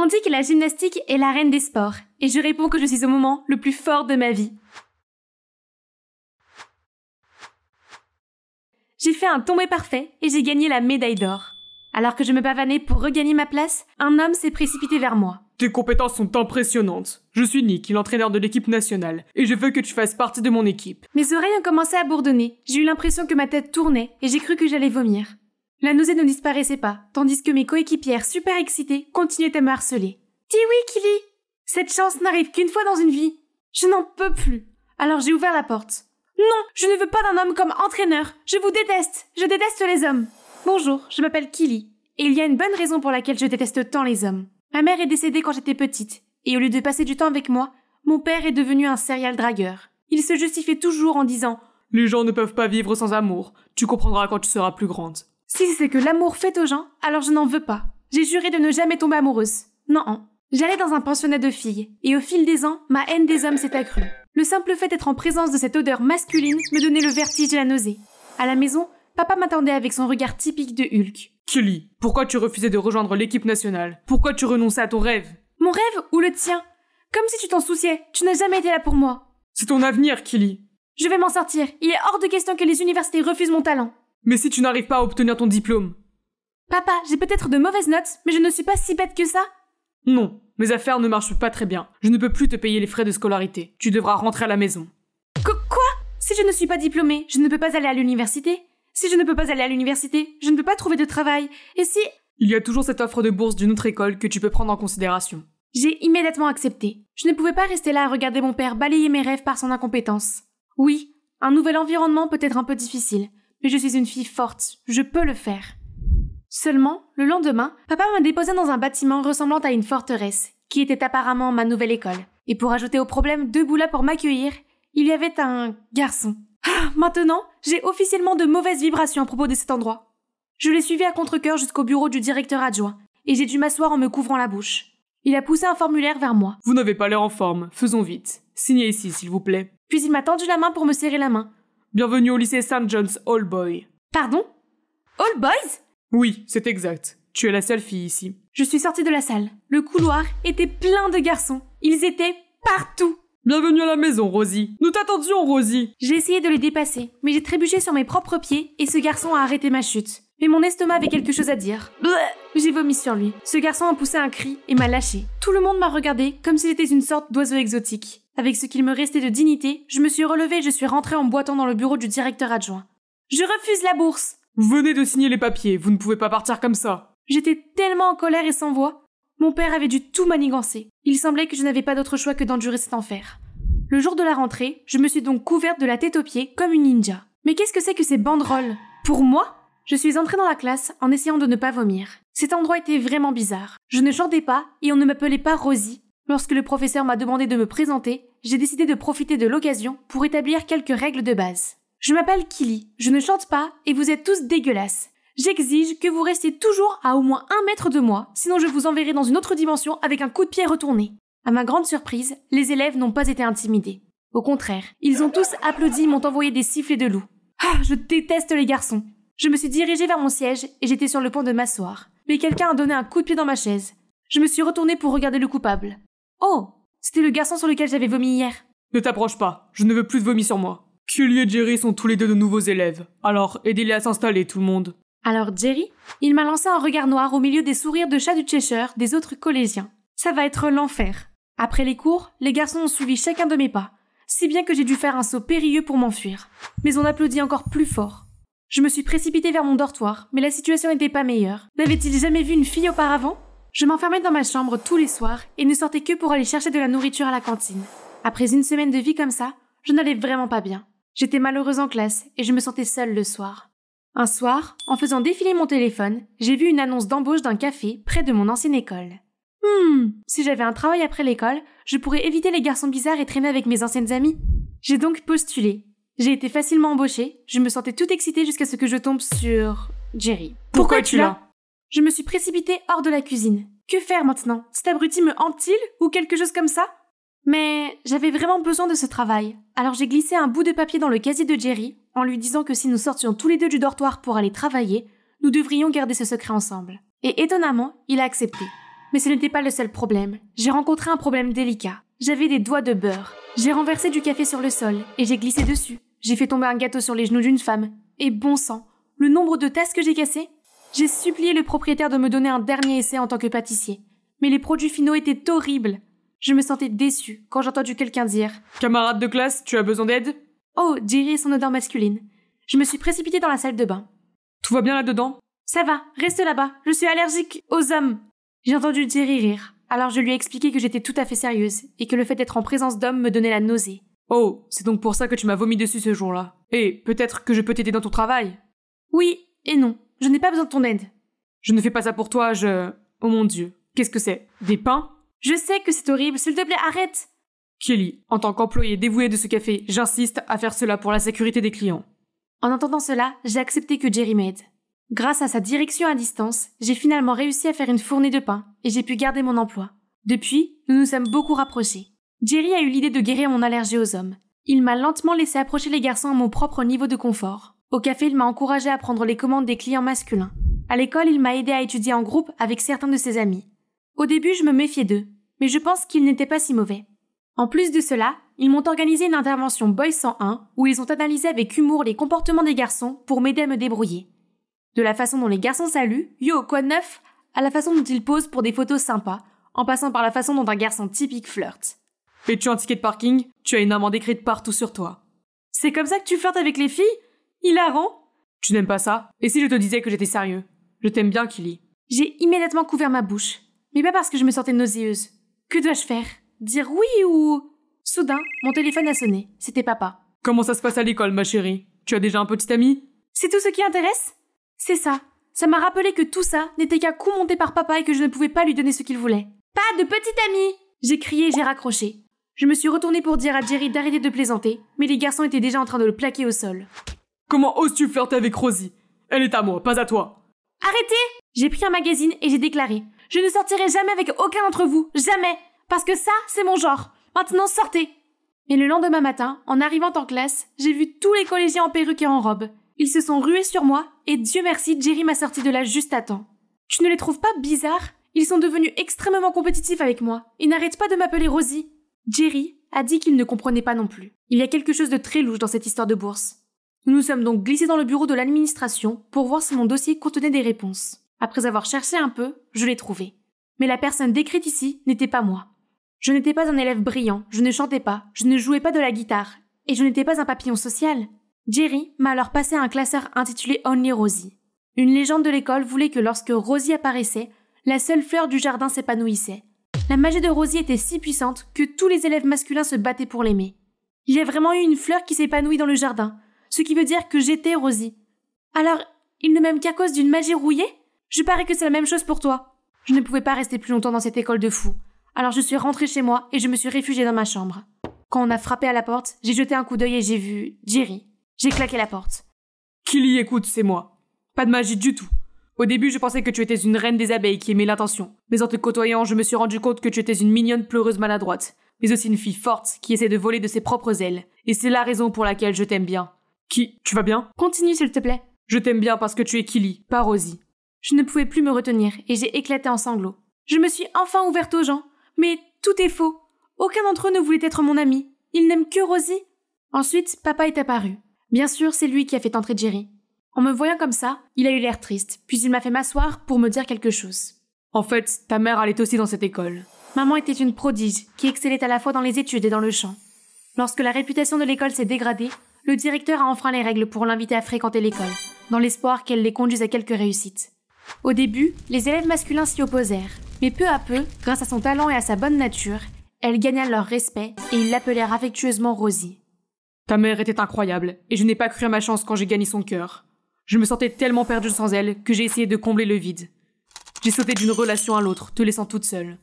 On dit que la gymnastique est la reine des sports, et je réponds que je suis au moment le plus fort de ma vie. J'ai fait un tombé parfait et j'ai gagné la médaille d'or. Alors que je me pavanais pour regagner ma place, un homme s'est précipité vers moi. Tes compétences sont impressionnantes. Je suis Nick, l'entraîneur de l'équipe nationale, et je veux que tu fasses partie de mon équipe. Mes oreilles ont commencé à bourdonner. J'ai eu l'impression que ma tête tournait, et j'ai cru que j'allais vomir. La nausée ne disparaissait pas, tandis que mes coéquipières, super excitées, continuaient à me harceler. Dis oui, Kili Cette chance n'arrive qu'une fois dans une vie Je n'en peux plus Alors j'ai ouvert la porte. Non, je ne veux pas d'un homme comme entraîneur Je vous déteste Je déteste les hommes Bonjour, je m'appelle Kili, et il y a une bonne raison pour laquelle je déteste tant les hommes. Ma mère est décédée quand j'étais petite, et au lieu de passer du temps avec moi, mon père est devenu un serial dragueur. Il se justifiait toujours en disant Les gens ne peuvent pas vivre sans amour, tu comprendras quand tu seras plus grande. Si c'est que l'amour fait aux gens, alors je n'en veux pas. J'ai juré de ne jamais tomber amoureuse. Non, non. Hein. J'allais dans un pensionnat de filles, et au fil des ans, ma haine des hommes s'est accrue. Le simple fait d'être en présence de cette odeur masculine me donnait le vertige et la nausée. À la maison, papa m'attendait avec son regard typique de Hulk. Kelly, pourquoi tu refusais de rejoindre l'équipe nationale Pourquoi tu renonçais à ton rêve Mon rêve ou le tien Comme si tu t'en souciais, tu n'as jamais été là pour moi. C'est ton avenir, Kelly. Je vais m'en sortir. Il est hors de question que les universités refusent mon talent. Mais si tu n'arrives pas à obtenir ton diplôme Papa, j'ai peut-être de mauvaises notes, mais je ne suis pas si bête que ça Non, mes affaires ne marchent pas très bien. Je ne peux plus te payer les frais de scolarité. Tu devras rentrer à la maison. quoi Si je ne suis pas diplômée, je ne peux pas aller à l'université Si je ne peux pas aller à l'université, je ne peux pas trouver de travail Et si Il y a toujours cette offre de bourse d'une autre école que tu peux prendre en considération. J'ai immédiatement accepté. Je ne pouvais pas rester là à regarder mon père balayer mes rêves par son incompétence. Oui, un nouvel environnement peut être un peu difficile, mais je suis une fille forte, je peux le faire. Seulement, le lendemain, papa m'a déposé dans un bâtiment ressemblant à une forteresse, qui était apparemment ma nouvelle école. Et pour ajouter au problème, debout là pour m'accueillir, il y avait un garçon. Ah, maintenant, j'ai officiellement de mauvaises vibrations à propos de cet endroit. Je l'ai suivi à contre jusqu'au bureau du directeur adjoint, et j'ai dû m'asseoir en me couvrant la bouche. Il a poussé un formulaire vers moi. Vous n'avez pas l'air en forme, faisons vite. Signez ici, s'il vous plaît. Puis il m'a tendu la main pour me serrer la main, Bienvenue au lycée St. John's All Boy. Pardon All Boys Oui, c'est exact. Tu es la seule fille ici. Je suis sortie de la salle. Le couloir était plein de garçons. Ils étaient partout. Bienvenue à la maison, Rosie. Nous t'attendions, Rosie. J'ai essayé de les dépasser, mais j'ai trébuché sur mes propres pieds et ce garçon a arrêté ma chute. Mais mon estomac avait quelque chose à dire. J'ai vomi sur lui. Ce garçon a poussé un cri et m'a lâché. Tout le monde m'a regardé comme si j'étais une sorte d'oiseau exotique. Avec ce qu'il me restait de dignité, je me suis relevée et je suis rentrée en boitant dans le bureau du directeur adjoint. Je refuse la bourse Vous venez de signer les papiers, vous ne pouvez pas partir comme ça J'étais tellement en colère et sans voix. Mon père avait dû tout manigancer. Il semblait que je n'avais pas d'autre choix que d'endurer cet enfer. Le jour de la rentrée, je me suis donc couverte de la tête aux pieds comme une ninja. Mais qu'est-ce que c'est que ces banderoles Pour moi Je suis entrée dans la classe en essayant de ne pas vomir. Cet endroit était vraiment bizarre. Je ne chantais pas et on ne m'appelait pas Rosie, Lorsque le professeur m'a demandé de me présenter, j'ai décidé de profiter de l'occasion pour établir quelques règles de base. Je m'appelle Kili, je ne chante pas et vous êtes tous dégueulasses. J'exige que vous restiez toujours à au moins un mètre de moi, sinon je vous enverrai dans une autre dimension avec un coup de pied retourné. À ma grande surprise, les élèves n'ont pas été intimidés. Au contraire, ils ont tous applaudi et m'ont envoyé des sifflets de loup. Ah, je déteste les garçons. Je me suis dirigée vers mon siège et j'étais sur le point de m'asseoir. Mais quelqu'un a donné un coup de pied dans ma chaise. Je me suis retournée pour regarder le coupable. Oh C'était le garçon sur lequel j'avais vomi hier. Ne t'approche pas, je ne veux plus de vomi sur moi. Cully et Jerry sont tous les deux de nouveaux élèves, alors aidez-les à s'installer, tout le monde. Alors Jerry Il m'a lancé un regard noir au milieu des sourires de chat du Cheshire des autres collégiens. Ça va être l'enfer. Après les cours, les garçons ont suivi chacun de mes pas, si bien que j'ai dû faire un saut périlleux pour m'enfuir. Mais on applaudit encore plus fort. Je me suis précipitée vers mon dortoir, mais la situation n'était pas meilleure. N'avait-il jamais vu une fille auparavant je m'enfermais dans ma chambre tous les soirs et ne sortais que pour aller chercher de la nourriture à la cantine. Après une semaine de vie comme ça, je n'allais vraiment pas bien. J'étais malheureuse en classe et je me sentais seule le soir. Un soir, en faisant défiler mon téléphone, j'ai vu une annonce d'embauche d'un café près de mon ancienne école. Hmm, si j'avais un travail après l'école, je pourrais éviter les garçons bizarres et traîner avec mes anciennes amies. J'ai donc postulé. J'ai été facilement embauchée, je me sentais tout excitée jusqu'à ce que je tombe sur... Jerry. Pourquoi, tu là Je me suis précipitée hors de la cuisine. Que faire maintenant Cet abruti me hante-t-il ou quelque chose comme ça Mais j'avais vraiment besoin de ce travail. Alors j'ai glissé un bout de papier dans le casier de Jerry en lui disant que si nous sortions tous les deux du dortoir pour aller travailler, nous devrions garder ce secret ensemble. Et étonnamment, il a accepté. Mais ce n'était pas le seul problème. J'ai rencontré un problème délicat. J'avais des doigts de beurre. J'ai renversé du café sur le sol et j'ai glissé dessus. J'ai fait tomber un gâteau sur les genoux d'une femme. Et bon sang, le nombre de tasses que j'ai cassées j'ai supplié le propriétaire de me donner un dernier essai en tant que pâtissier. Mais les produits finaux étaient horribles. Je me sentais déçue quand entendu quelqu'un dire Camarade de classe, tu as besoin d'aide Oh, Jerry son odeur masculine. Je me suis précipitée dans la salle de bain. Tout va bien là-dedans Ça va, reste là-bas, je suis allergique aux hommes. J'ai entendu Jerry rire, alors je lui ai expliqué que j'étais tout à fait sérieuse et que le fait d'être en présence d'hommes me donnait la nausée. Oh, c'est donc pour ça que tu m'as vomi dessus ce jour-là. Eh, peut-être que je peux t'aider dans ton travail Oui et non. Je n'ai pas besoin de ton aide. Je ne fais pas ça pour toi, je. Oh mon dieu. Qu'est-ce que c'est Des pains Je sais que c'est horrible, s'il te plaît, arrête Kelly, en tant qu'employée dévouée de ce café, j'insiste à faire cela pour la sécurité des clients. En entendant cela, j'ai accepté que Jerry m'aide. Grâce à sa direction à distance, j'ai finalement réussi à faire une fournée de pain et j'ai pu garder mon emploi. Depuis, nous nous sommes beaucoup rapprochés. Jerry a eu l'idée de guérir mon allergie aux hommes. Il m'a lentement laissé approcher les garçons à mon propre niveau de confort. Au café, il m'a encouragé à prendre les commandes des clients masculins. À l'école, il m'a aidé à étudier en groupe avec certains de ses amis. Au début, je me méfiais d'eux, mais je pense qu'ils n'étaient pas si mauvais. En plus de cela, ils m'ont organisé une intervention Boy 101 où ils ont analysé avec humour les comportements des garçons pour m'aider à me débrouiller. De la façon dont les garçons saluent, yo, quoi de neuf à la façon dont ils posent pour des photos sympas, en passant par la façon dont un garçon typique flirte. « tu un ticket de parking Tu as une amende écrite partout sur toi. C'est comme ça que tu flirtes avec les filles Hilarant Tu n'aimes pas ça Et si je te disais que j'étais sérieux Je t'aime bien, Killy. J'ai immédiatement couvert ma bouche, mais pas parce que je me sentais nauséeuse. Que dois-je faire Dire oui ou... Soudain, mon téléphone a sonné. C'était papa. Comment ça se passe à l'école, ma chérie Tu as déjà un petit ami C'est tout ce qui intéresse C'est ça. Ça m'a rappelé que tout ça n'était qu'un coup monté par papa et que je ne pouvais pas lui donner ce qu'il voulait. Pas de petit ami J'ai crié et j'ai raccroché. Je me suis retournée pour dire à Jerry d'arrêter de plaisanter, mais les garçons étaient déjà en train de le plaquer au sol. Comment oses-tu flirter avec Rosie Elle est à moi, pas à toi. Arrêtez J'ai pris un magazine et j'ai déclaré. Je ne sortirai jamais avec aucun d'entre vous, jamais Parce que ça, c'est mon genre. Maintenant, sortez Mais le lendemain matin, en arrivant en classe, j'ai vu tous les collégiens en perruque et en robe. Ils se sont rués sur moi, et Dieu merci, Jerry m'a sorti de là juste à temps. Tu ne les trouves pas bizarres Ils sont devenus extrêmement compétitifs avec moi. Ils n'arrêtent pas de m'appeler Rosie. Jerry a dit qu'il ne comprenait pas non plus. Il y a quelque chose de très louche dans cette histoire de bourse. Nous nous sommes donc glissés dans le bureau de l'administration pour voir si mon dossier contenait des réponses. Après avoir cherché un peu, je l'ai trouvé. Mais la personne décrite ici n'était pas moi. Je n'étais pas un élève brillant, je ne chantais pas, je ne jouais pas de la guitare, et je n'étais pas un papillon social. Jerry m'a alors passé un classeur intitulé Only Rosie. Une légende de l'école voulait que lorsque Rosie apparaissait, la seule fleur du jardin s'épanouissait. La magie de Rosie était si puissante que tous les élèves masculins se battaient pour l'aimer. Il y a vraiment eu une fleur qui s'épanouit dans le jardin, ce qui veut dire que j'étais Rosie. Alors, il ne m'aime qu'à cause d'une magie rouillée Je parais que c'est la même chose pour toi. Je ne pouvais pas rester plus longtemps dans cette école de fous. Alors je suis rentrée chez moi et je me suis réfugiée dans ma chambre. Quand on a frappé à la porte, j'ai jeté un coup d'œil et j'ai vu Jerry. J'ai claqué la porte. Qui y écoute, c'est moi. Pas de magie du tout. Au début, je pensais que tu étais une reine des abeilles qui aimait l'intention. Mais en te côtoyant, je me suis rendu compte que tu étais une mignonne pleureuse maladroite, mais aussi une fille forte qui essaie de voler de ses propres ailes. Et c'est la raison pour laquelle je t'aime bien. Qui Tu vas bien Continue, s'il te plaît. Je t'aime bien parce que tu es Killy, pas Rosie. Je ne pouvais plus me retenir et j'ai éclaté en sanglots. Je me suis enfin ouverte aux gens. Mais tout est faux. Aucun d'entre eux ne voulait être mon ami. Ils n'aiment que Rosie. Ensuite, papa est apparu. Bien sûr, c'est lui qui a fait entrer Jerry. En me voyant comme ça, il a eu l'air triste, puis il m'a fait m'asseoir pour me dire quelque chose. En fait, ta mère allait aussi dans cette école. Maman était une prodige qui excellait à la fois dans les études et dans le chant. Lorsque la réputation de l'école s'est dégradée, le directeur a enfreint les règles pour l'inviter à fréquenter l'école, dans l'espoir qu'elle les conduise à quelques réussites. Au début, les élèves masculins s'y opposèrent, mais peu à peu, grâce à son talent et à sa bonne nature, elle gagna leur respect et ils l'appelèrent affectueusement Rosie. Ta mère était incroyable, et je n'ai pas cru à ma chance quand j'ai gagné son cœur. Je me sentais tellement perdue sans elle que j'ai essayé de combler le vide. J'ai sauté d'une relation à l'autre, te laissant toute seule.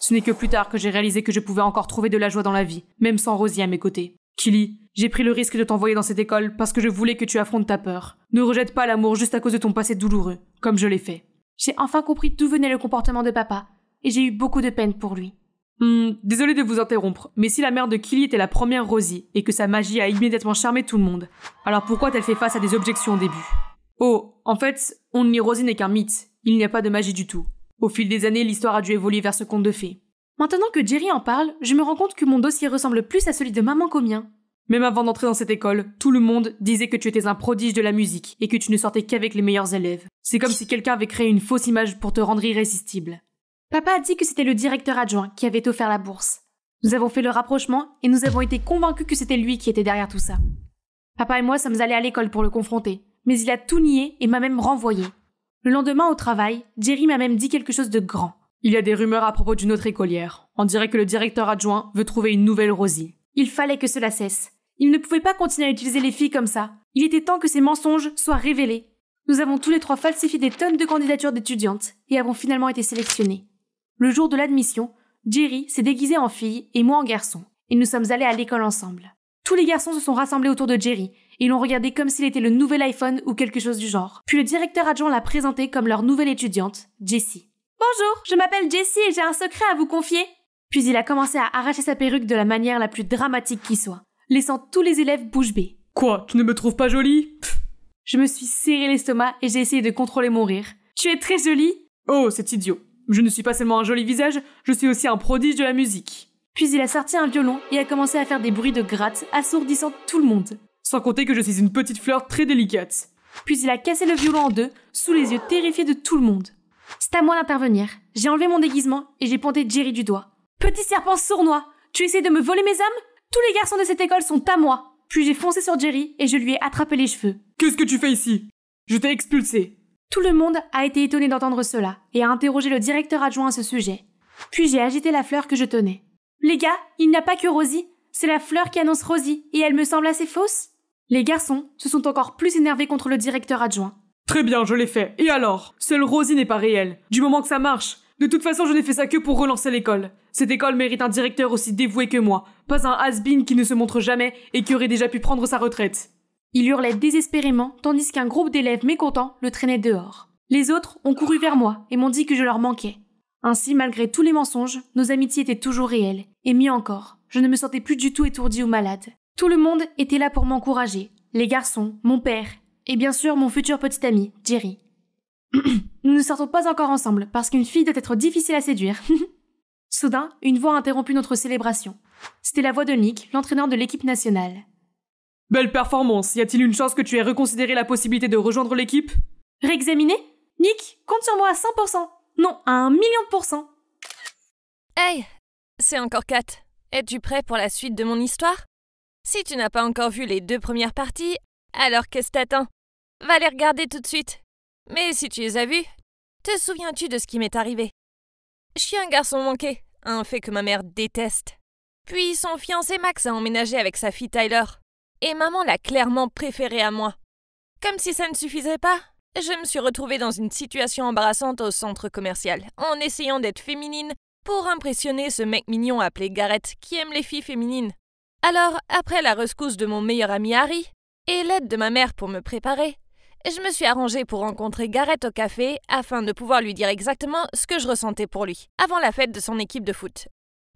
Ce n'est que plus tard que j'ai réalisé que je pouvais encore trouver de la joie dans la vie, même sans Rosie à mes côtés. Killy, j'ai pris le risque de t'envoyer dans cette école parce que je voulais que tu affrontes ta peur. Ne rejette pas l'amour juste à cause de ton passé douloureux, comme je l'ai fait. J'ai enfin compris d'où venait le comportement de papa, et j'ai eu beaucoup de peine pour lui. Hmm, désolé de vous interrompre, mais si la mère de Killy était la première Rosie, et que sa magie a immédiatement charmé tout le monde, alors pourquoi t'elle fait face à des objections au début Oh, en fait, on Only Rosie n'est qu'un mythe, il n'y a pas de magie du tout. Au fil des années, l'histoire a dû évoluer vers ce conte de fées. Maintenant que Jerry en parle, je me rends compte que mon dossier ressemble plus à celui de maman qu'au mien. Même avant d'entrer dans cette école, tout le monde disait que tu étais un prodige de la musique et que tu ne sortais qu'avec les meilleurs élèves. C'est comme si quelqu'un avait créé une fausse image pour te rendre irrésistible. Papa a dit que c'était le directeur adjoint qui avait offert la bourse. Nous avons fait le rapprochement et nous avons été convaincus que c'était lui qui était derrière tout ça. Papa et moi sommes allés à l'école pour le confronter, mais il a tout nié et m'a même renvoyé. Le lendemain au travail, Jerry m'a même dit quelque chose de grand. Il y a des rumeurs à propos d'une autre écolière. On dirait que le directeur adjoint veut trouver une nouvelle Rosie. Il fallait que cela cesse. Il ne pouvait pas continuer à utiliser les filles comme ça. Il était temps que ces mensonges soient révélés. Nous avons tous les trois falsifié des tonnes de candidatures d'étudiantes et avons finalement été sélectionnés. Le jour de l'admission, Jerry s'est déguisé en fille et moi en garçon, et nous sommes allés à l'école ensemble. Tous les garçons se sont rassemblés autour de Jerry et l'ont regardé comme s'il était le nouvel iPhone ou quelque chose du genre. Puis le directeur adjoint l'a présenté comme leur nouvelle étudiante, Jessie. Bonjour, je m'appelle Jessie et j'ai un secret à vous confier. Puis il a commencé à arracher sa perruque de la manière la plus dramatique qui soit, laissant tous les élèves bouche bée. Quoi, tu ne me trouves pas jolie Je me suis serré l'estomac et j'ai essayé de contrôler mon rire. Tu es très jolie Oh, c'est idiot. Je ne suis pas seulement un joli visage, je suis aussi un prodige de la musique. Puis il a sorti un violon et a commencé à faire des bruits de gratte, assourdissant tout le monde. Sans compter que je suis une petite fleur très délicate. Puis il a cassé le violon en deux, sous les yeux terrifiés de tout le monde. C'est à moi d'intervenir. J'ai enlevé mon déguisement et j'ai pointé Jerry du doigt. Petit serpent sournois, tu essaies de me voler mes hommes Tous les garçons de cette école sont à moi. Puis j'ai foncé sur Jerry et je lui ai attrapé les cheveux. Qu'est-ce que tu fais ici Je t'ai expulsé. Tout le monde a été étonné d'entendre cela et a interrogé le directeur adjoint à ce sujet. Puis j'ai agité la fleur que je tenais. Les gars, il n'y a pas que Rosie. C'est la fleur qui annonce Rosie et elle me semble assez fausse. Les garçons se sont encore plus énervés contre le directeur adjoint Très bien, je l'ai fait. Et alors Seule Rosie n'est pas réelle. Du moment que ça marche. De toute façon, je n'ai fait ça que pour relancer l'école. Cette école mérite un directeur aussi dévoué que moi. Pas un has qui ne se montre jamais et qui aurait déjà pu prendre sa retraite. Il hurlait désespérément, tandis qu'un groupe d'élèves mécontents le traînait dehors. Les autres ont couru vers moi et m'ont dit que je leur manquais. Ainsi, malgré tous les mensonges, nos amitiés étaient toujours réelles. Et mieux encore, je ne me sentais plus du tout étourdi ou malade. Tout le monde était là pour m'encourager. Les garçons, mon père, et bien sûr, mon futur petit ami, Jerry. Nous ne sortons pas encore ensemble, parce qu'une fille doit être difficile à séduire. Soudain, une voix interrompu notre célébration. C'était la voix de Nick, l'entraîneur de l'équipe nationale. Belle performance Y a-t-il une chance que tu aies reconsidéré la possibilité de rejoindre l'équipe Réexaminer Nick, compte sur moi à 100% Non, à un million de pourcents Hey C'est encore Kat. Es-tu prêt pour la suite de mon histoire Si tu n'as pas encore vu les deux premières parties, alors qu'est-ce t'attends Va les regarder tout de suite. Mais si tu les as vus, te souviens-tu de ce qui m'est arrivé Je suis un garçon manqué, un fait que ma mère déteste. Puis son fiancé Max a emménagé avec sa fille Tyler. Et maman l'a clairement préféré à moi. Comme si ça ne suffisait pas, je me suis retrouvée dans une situation embarrassante au centre commercial, en essayant d'être féminine pour impressionner ce mec mignon appelé Garrett qui aime les filles féminines. Alors, après la rescousse de mon meilleur ami Harry et l'aide de ma mère pour me préparer, je me suis arrangée pour rencontrer Garrett au café afin de pouvoir lui dire exactement ce que je ressentais pour lui, avant la fête de son équipe de foot.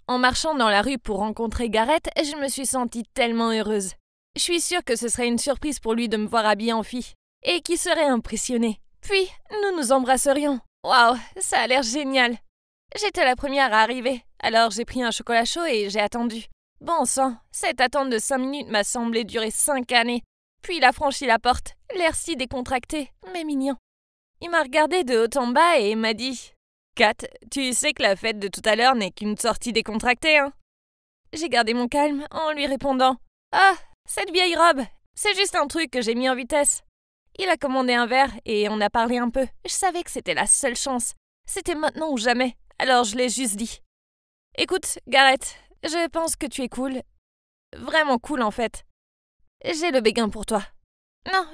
En marchant dans la rue pour rencontrer Garrett, je me suis sentie tellement heureuse. Je suis sûre que ce serait une surprise pour lui de me voir habillée en fille, et qui serait impressionné. Puis, nous nous embrasserions. Waouh, ça a l'air génial. J'étais la première à arriver, alors j'ai pris un chocolat chaud et j'ai attendu. Bon sang, cette attente de 5 minutes m'a semblé durer 5 années. Puis il a franchi la porte, l'air si décontracté, mais mignon. Il m'a regardé de haut en bas et m'a dit Kat, tu sais que la fête de tout à l'heure n'est qu'une sortie décontractée, hein J'ai gardé mon calme en lui répondant Ah, cette vieille robe, c'est juste un truc que j'ai mis en vitesse. Il a commandé un verre et on a parlé un peu. Je savais que c'était la seule chance. C'était maintenant ou jamais, alors je l'ai juste dit. Écoute, Gareth, je pense que tu es cool. Vraiment cool en fait. J'ai le béguin pour toi. Non,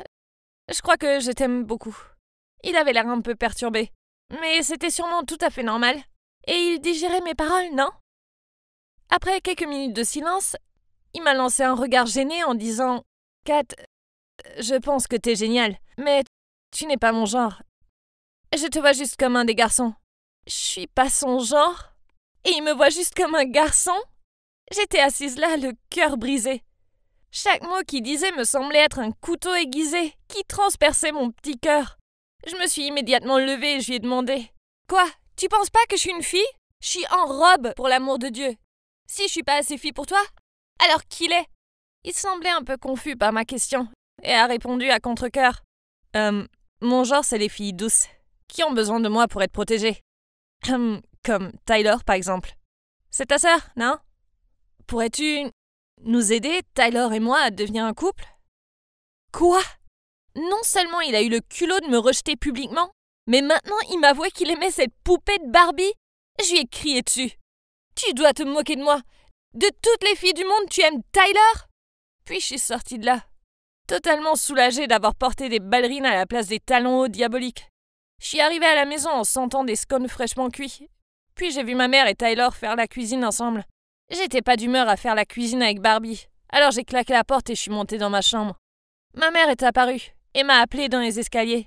je crois que je t'aime beaucoup. Il avait l'air un peu perturbé, mais c'était sûrement tout à fait normal. Et il digérait mes paroles, non Après quelques minutes de silence, il m'a lancé un regard gêné en disant Kat, je pense que t'es génial, mais tu n'es pas mon genre. Je te vois juste comme un des garçons. Je suis pas son genre Et il me voit juste comme un garçon J'étais assise là, le cœur brisé. Chaque mot qu'il disait me semblait être un couteau aiguisé qui transperçait mon petit cœur. Je me suis immédiatement levée et je lui ai demandé Quoi Tu penses pas que je suis une fille Je suis en robe, pour l'amour de Dieu. Si je suis pas assez fille pour toi, alors qui l'est Il semblait un peu confus par ma question et a répondu à contre-coeur hum, Mon genre, c'est les filles douces, qui ont besoin de moi pour être protégées. Hum, comme Tyler, par exemple. C'est ta sœur, non Pourrais-tu nous aider, Tyler et moi, à devenir un couple Quoi Non seulement il a eu le culot de me rejeter publiquement, mais maintenant il m'avouait qu'il aimait cette poupée de Barbie. Je lui ai crié dessus. Tu dois te moquer de moi. De toutes les filles du monde, tu aimes Tyler Puis je suis sortie de là, totalement soulagée d'avoir porté des ballerines à la place des talons hauts diaboliques. Je suis arrivée à la maison en sentant des scones fraîchement cuits. Puis j'ai vu ma mère et Tyler faire la cuisine ensemble. J'étais pas d'humeur à faire la cuisine avec Barbie, alors j'ai claqué la porte et je suis montée dans ma chambre. Ma mère est apparue et m'a appelée dans les escaliers.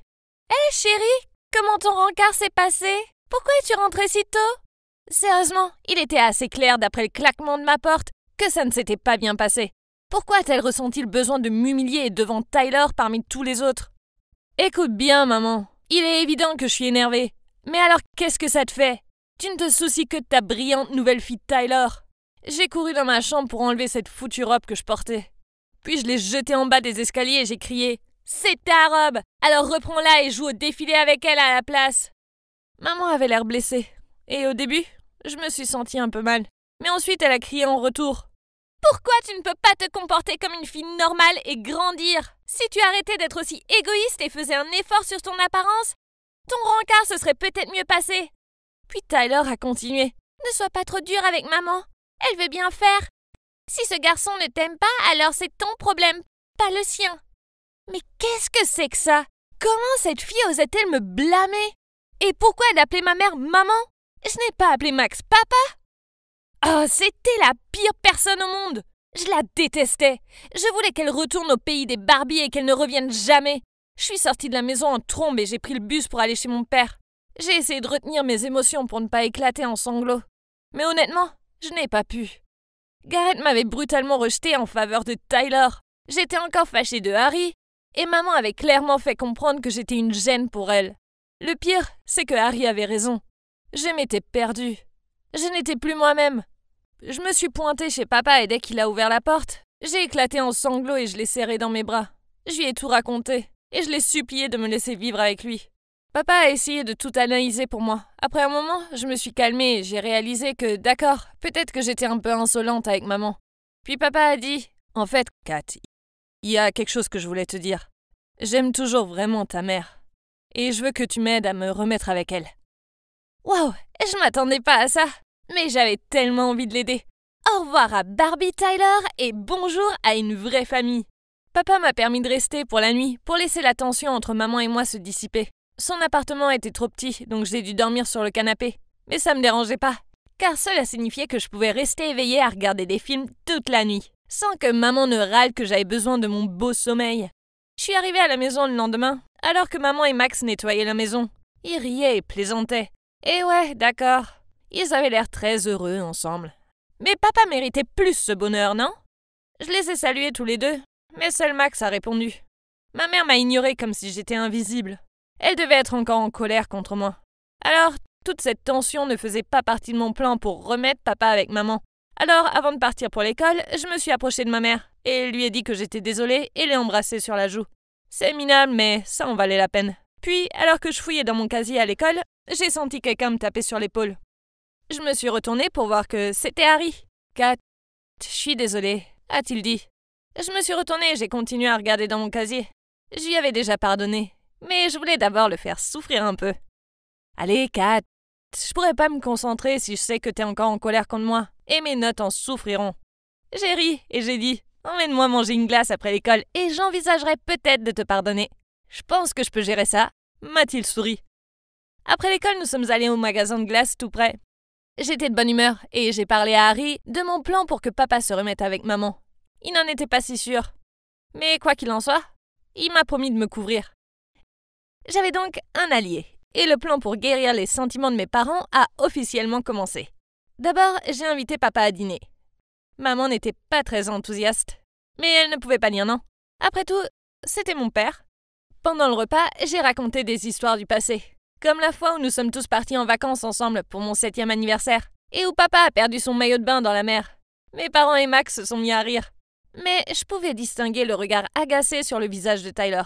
Hé chérie, comment ton rencard s'est passé Pourquoi es-tu rentrée si tôt Sérieusement, il était assez clair d'après le claquement de ma porte que ça ne s'était pas bien passé. Pourquoi a-t-elle ressenti le besoin de m'humilier devant Tyler parmi tous les autres Écoute bien, maman. Il est évident que je suis énervée. Mais alors qu'est-ce que ça te fait Tu ne te soucies que de ta brillante nouvelle fille Tyler. J'ai couru dans ma chambre pour enlever cette foutue robe que je portais. Puis je l'ai jetée en bas des escaliers et j'ai crié C'est ta robe Alors reprends-la et joue au défilé avec elle à la place Maman avait l'air blessée. Et au début, je me suis sentie un peu mal. Mais ensuite, elle a crié en retour Pourquoi tu ne peux pas te comporter comme une fille normale et grandir Si tu arrêtais d'être aussi égoïste et faisais un effort sur ton apparence, ton rencard se serait peut-être mieux passé. Puis Tyler a continué Ne sois pas trop dur avec maman. Elle veut bien faire. Si ce garçon ne t'aime pas, alors c'est ton problème, pas le sien. Mais qu'est-ce que c'est que ça Comment cette fille osait-elle me blâmer Et pourquoi elle appelait ma mère maman Je n'ai pas appelé Max papa Oh, c'était la pire personne au monde Je la détestais Je voulais qu'elle retourne au pays des Barbies et qu'elle ne revienne jamais Je suis sortie de la maison en trombe et j'ai pris le bus pour aller chez mon père. J'ai essayé de retenir mes émotions pour ne pas éclater en sanglots. Mais honnêtement, je n'ai pas pu. Gareth m'avait brutalement rejeté en faveur de Tyler. J'étais encore fâchée de Harry. Et maman avait clairement fait comprendre que j'étais une gêne pour elle. Le pire, c'est que Harry avait raison. Je m'étais perdue. Je n'étais plus moi-même. Je me suis pointée chez papa et dès qu'il a ouvert la porte, j'ai éclaté en sanglots et je l'ai serré dans mes bras. Je lui ai tout raconté et je l'ai supplié de me laisser vivre avec lui. Papa a essayé de tout analyser pour moi. Après un moment, je me suis calmée et j'ai réalisé que, d'accord, peut-être que j'étais un peu insolente avec maman. Puis papa a dit En fait, Kat, il y a quelque chose que je voulais te dire. J'aime toujours vraiment ta mère. Et je veux que tu m'aides à me remettre avec elle. Waouh, je m'attendais pas à ça. Mais j'avais tellement envie de l'aider. Au revoir à Barbie Tyler et bonjour à une vraie famille. Papa m'a permis de rester pour la nuit, pour laisser la tension entre maman et moi se dissiper. Son appartement était trop petit, donc j'ai dû dormir sur le canapé. Mais ça me dérangeait pas, car cela signifiait que je pouvais rester éveillée à regarder des films toute la nuit, sans que maman ne râle que j'avais besoin de mon beau sommeil. Je suis arrivée à la maison le lendemain, alors que maman et Max nettoyaient la maison. Ils riaient et plaisantaient. Et ouais, d'accord. Ils avaient l'air très heureux ensemble. Mais papa méritait plus ce bonheur, non Je les ai salués tous les deux, mais seul Max a répondu. Ma mère m'a ignorée comme si j'étais invisible. Elle devait être encore en colère contre moi. Alors, toute cette tension ne faisait pas partie de mon plan pour remettre papa avec maman. Alors, avant de partir pour l'école, je me suis approchée de ma mère et lui ai dit que j'étais désolée et l'ai embrassée sur la joue. C'est minable, mais ça en valait la peine. Puis, alors que je fouillais dans mon casier à l'école, j'ai senti quelqu'un me taper sur l'épaule. Je me suis retournée pour voir que c'était Harry. Kat, je suis désolée, a-t-il dit. Je me suis retournée et j'ai continué à regarder dans mon casier. J'y avais déjà pardonné, mais je voulais d'abord le faire souffrir un peu. Allez, Kat, je pourrais pas me concentrer si je sais que t'es encore en colère contre moi, et mes notes en souffriront. J'ai ri et j'ai dit Emmène-moi manger une glace après l'école et j'envisagerai peut-être de te pardonner. Je pense que je peux gérer ça, m'a-t-il souri. Après l'école, nous sommes allés au magasin de glace tout près. J'étais de bonne humeur et j'ai parlé à Harry de mon plan pour que papa se remette avec maman. Il n'en était pas si sûr. Mais quoi qu'il en soit, il m'a promis de me couvrir. J'avais donc un allié, et le plan pour guérir les sentiments de mes parents a officiellement commencé. D'abord, j'ai invité papa à dîner. Maman n'était pas très enthousiaste, mais elle ne pouvait pas dire non. Après tout, c'était mon père. Pendant le repas, j'ai raconté des histoires du passé, comme la fois où nous sommes tous partis en vacances ensemble pour mon septième anniversaire, et où papa a perdu son maillot de bain dans la mer. Mes parents et Max se sont mis à rire. Mais je pouvais distinguer le regard agacé sur le visage de Tyler.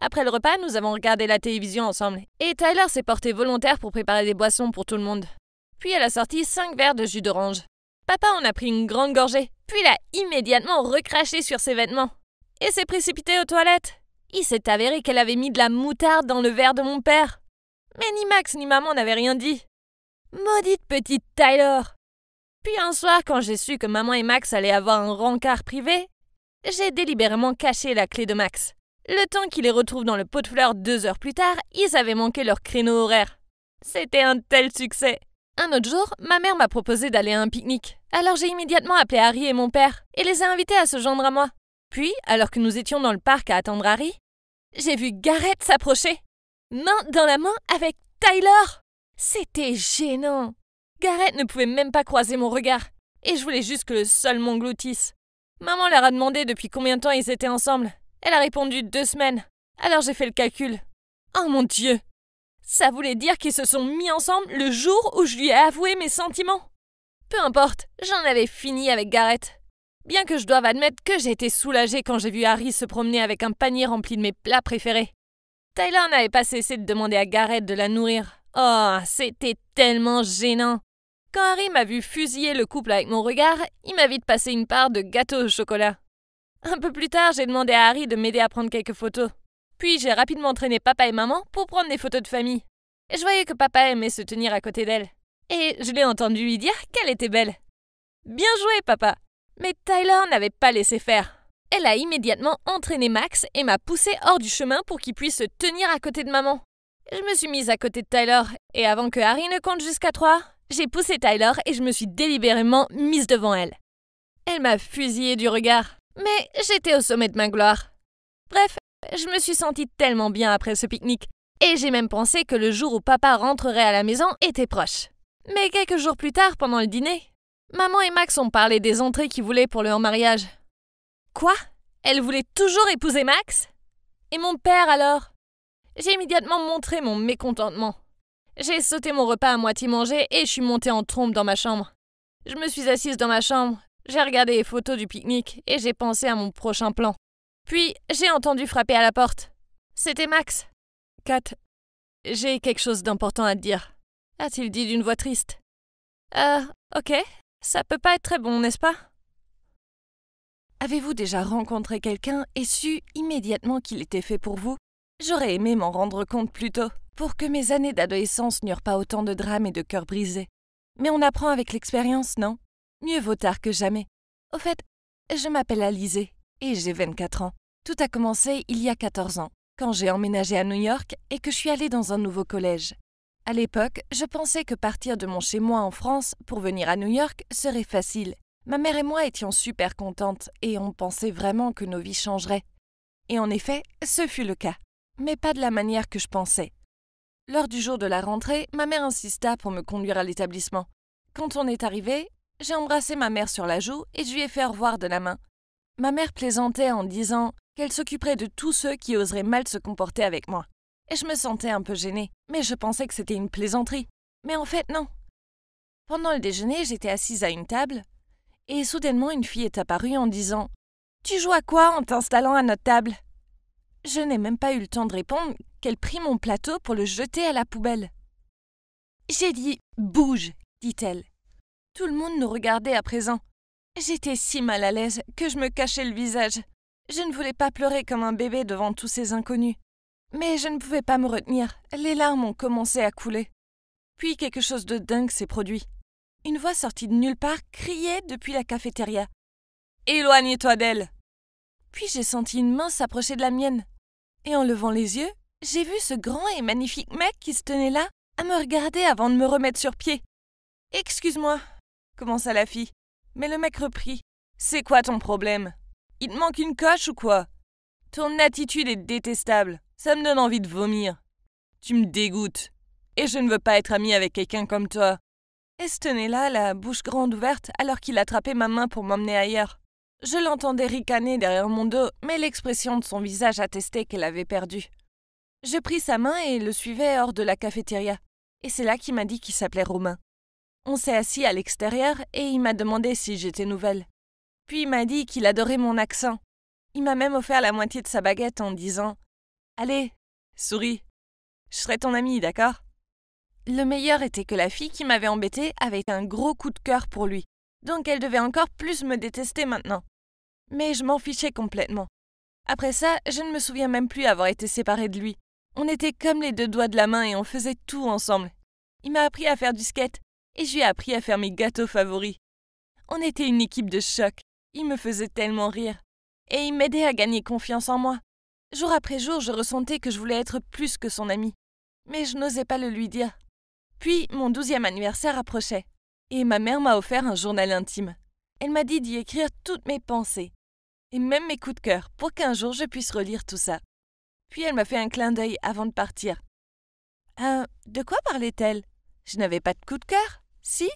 Après le repas, nous avons regardé la télévision ensemble, et Tyler s'est porté volontaire pour préparer des boissons pour tout le monde. Puis elle a sorti cinq verres de jus d'orange. Papa en a pris une grande gorgée, puis l'a immédiatement recraché sur ses vêtements. Et s'est précipité aux toilettes. Il s'est avéré qu'elle avait mis de la moutarde dans le verre de mon père. Mais ni Max ni maman n'avaient rien dit. Maudite petite Tyler. Puis un soir, quand j'ai su que maman et Max allaient avoir un rencard privé, j'ai délibérément caché la clé de Max. Le temps qu'ils les retrouvent dans le pot de fleurs deux heures plus tard, ils avaient manqué leur créneau horaire. C'était un tel succès. Un autre jour, ma mère m'a proposé d'aller à un pique-nique. Alors j'ai immédiatement appelé Harry et mon père et les ai invités à se joindre à moi. Puis, alors que nous étions dans le parc à attendre Harry, j'ai vu Garrett s'approcher, main dans la main avec Tyler. C'était gênant. Garrett ne pouvait même pas croiser mon regard et je voulais juste que le sol m'engloutisse. Maman leur a demandé depuis combien de temps ils étaient ensemble elle a répondu deux semaines. Alors j'ai fait le calcul. Oh mon Dieu Ça voulait dire qu'ils se sont mis ensemble le jour où je lui ai avoué mes sentiments. Peu importe, j'en avais fini avec Gareth. Bien que je doive admettre que j'ai été soulagée quand j'ai vu Harry se promener avec un panier rempli de mes plats préférés. Tyler n'avait pas cessé de demander à Gareth de la nourrir. Oh, c'était tellement gênant. Quand Harry m'a vu fusiller le couple avec mon regard, il m'a vite passé une part de gâteau au chocolat. Un peu plus tard, j'ai demandé à Harry de m'aider à prendre quelques photos. Puis j'ai rapidement entraîné papa et maman pour prendre des photos de famille. Je voyais que papa aimait se tenir à côté d'elle. Et je l'ai entendu lui dire qu'elle était belle. Bien joué, papa Mais Tyler n'avait pas laissé faire. Elle a immédiatement entraîné Max et m'a poussé hors du chemin pour qu'il puisse se tenir à côté de maman. Je me suis mise à côté de Tyler, et avant que Harry ne compte jusqu'à trois, j'ai poussé Tyler et je me suis délibérément mise devant elle. Elle m'a fusillée du regard. Mais j'étais au sommet de ma gloire. Bref, je me suis sentie tellement bien après ce pique-nique, et j'ai même pensé que le jour où papa rentrerait à la maison était proche. Mais quelques jours plus tard, pendant le dîner, maman et Max ont parlé des entrées qu'ils voulaient pour leur mariage. Quoi Elle voulait toujours épouser Max Et mon père alors J'ai immédiatement montré mon mécontentement. J'ai sauté mon repas à moitié mangé et je suis montée en trompe dans ma chambre. Je me suis assise dans ma chambre, j'ai regardé les photos du pique-nique et j'ai pensé à mon prochain plan. Puis j'ai entendu frapper à la porte. C'était Max. Kat, j'ai quelque chose d'important à te dire, a-t-il dit d'une voix triste. Euh, ok, ça peut pas être très bon, n'est-ce pas Avez-vous déjà rencontré quelqu'un et su immédiatement qu'il était fait pour vous J'aurais aimé m'en rendre compte plus tôt, pour que mes années d'adolescence n'eurent pas autant de drames et de cœurs brisés. Mais on apprend avec l'expérience, non Mieux vaut tard que jamais. Au fait, je m'appelle Alizée et j'ai 24 ans. Tout a commencé il y a 14 ans, quand j'ai emménagé à New York et que je suis allée dans un nouveau collège. À l'époque, je pensais que partir de mon chez-moi en France pour venir à New York serait facile. Ma mère et moi étions super contentes et on pensait vraiment que nos vies changeraient. Et en effet, ce fut le cas. Mais pas de la manière que je pensais. Lors du jour de la rentrée, ma mère insista pour me conduire à l'établissement. Quand on est arrivé, j'ai embrassé ma mère sur la joue et je lui ai fait revoir de la main. Ma mère plaisantait en disant qu'elle s'occuperait de tous ceux qui oseraient mal se comporter avec moi. Et je me sentais un peu gênée, mais je pensais que c'était une plaisanterie. Mais en fait, non. Pendant le déjeuner, j'étais assise à une table, et soudainement une fille est apparue en disant Tu joues à quoi en t'installant à notre table Je n'ai même pas eu le temps de répondre qu'elle prit mon plateau pour le jeter à la poubelle. J'ai dit Bouge, dit-elle, tout le monde nous regardait à présent. J'étais si mal à l'aise que je me cachais le visage. Je ne voulais pas pleurer comme un bébé devant tous ces inconnus. Mais je ne pouvais pas me retenir. Les larmes ont commencé à couler. Puis quelque chose de dingue s'est produit. Une voix sortie de nulle part criait depuis la cafétéria. Éloigne-toi d'elle. Puis j'ai senti une main s'approcher de la mienne. Et en levant les yeux, j'ai vu ce grand et magnifique mec qui se tenait là à me regarder avant de me remettre sur pied. Excuse-moi, commença la fille. Mais le mec reprit. C'est quoi ton problème Il te manque une coche ou quoi Ton attitude est détestable. Ça me donne envie de vomir. Tu me dégoûtes. Et je ne veux pas être amie avec quelqu'un comme toi. Et se là, la bouche grande ouverte, alors qu'il attrapait ma main pour m'emmener ailleurs. Je l'entendais ricaner derrière mon dos, mais l'expression de son visage attestait qu'elle avait perdu. Je pris sa main et le suivais hors de la cafétéria. Et c'est là qu'il m'a dit qu'il s'appelait Romain. On s'est assis à l'extérieur et il m'a demandé si j'étais nouvelle. Puis il m'a dit qu'il adorait mon accent. Il m'a même offert la moitié de sa baguette en disant Allez, souris, je serai ton ami, d'accord Le meilleur était que la fille qui m'avait embêtée avait un gros coup de cœur pour lui, donc elle devait encore plus me détester maintenant. Mais je m'en fichais complètement. Après ça, je ne me souviens même plus avoir été séparée de lui. On était comme les deux doigts de la main et on faisait tout ensemble. Il m'a appris à faire du skate, et j'ai appris à faire mes gâteaux favoris. On était une équipe de choc, il me faisait tellement rire, et il m'aidait à gagner confiance en moi. Jour après jour, je ressentais que je voulais être plus que son ami, mais je n'osais pas le lui dire. Puis, mon douzième anniversaire approchait, et ma mère m'a offert un journal intime. Elle m'a dit d'y écrire toutes mes pensées, et même mes coups de cœur, pour qu'un jour je puisse relire tout ça. Puis elle m'a fait un clin d'œil avant de partir. Euh, de quoi parlait-elle Je n'avais pas de coup de cœur si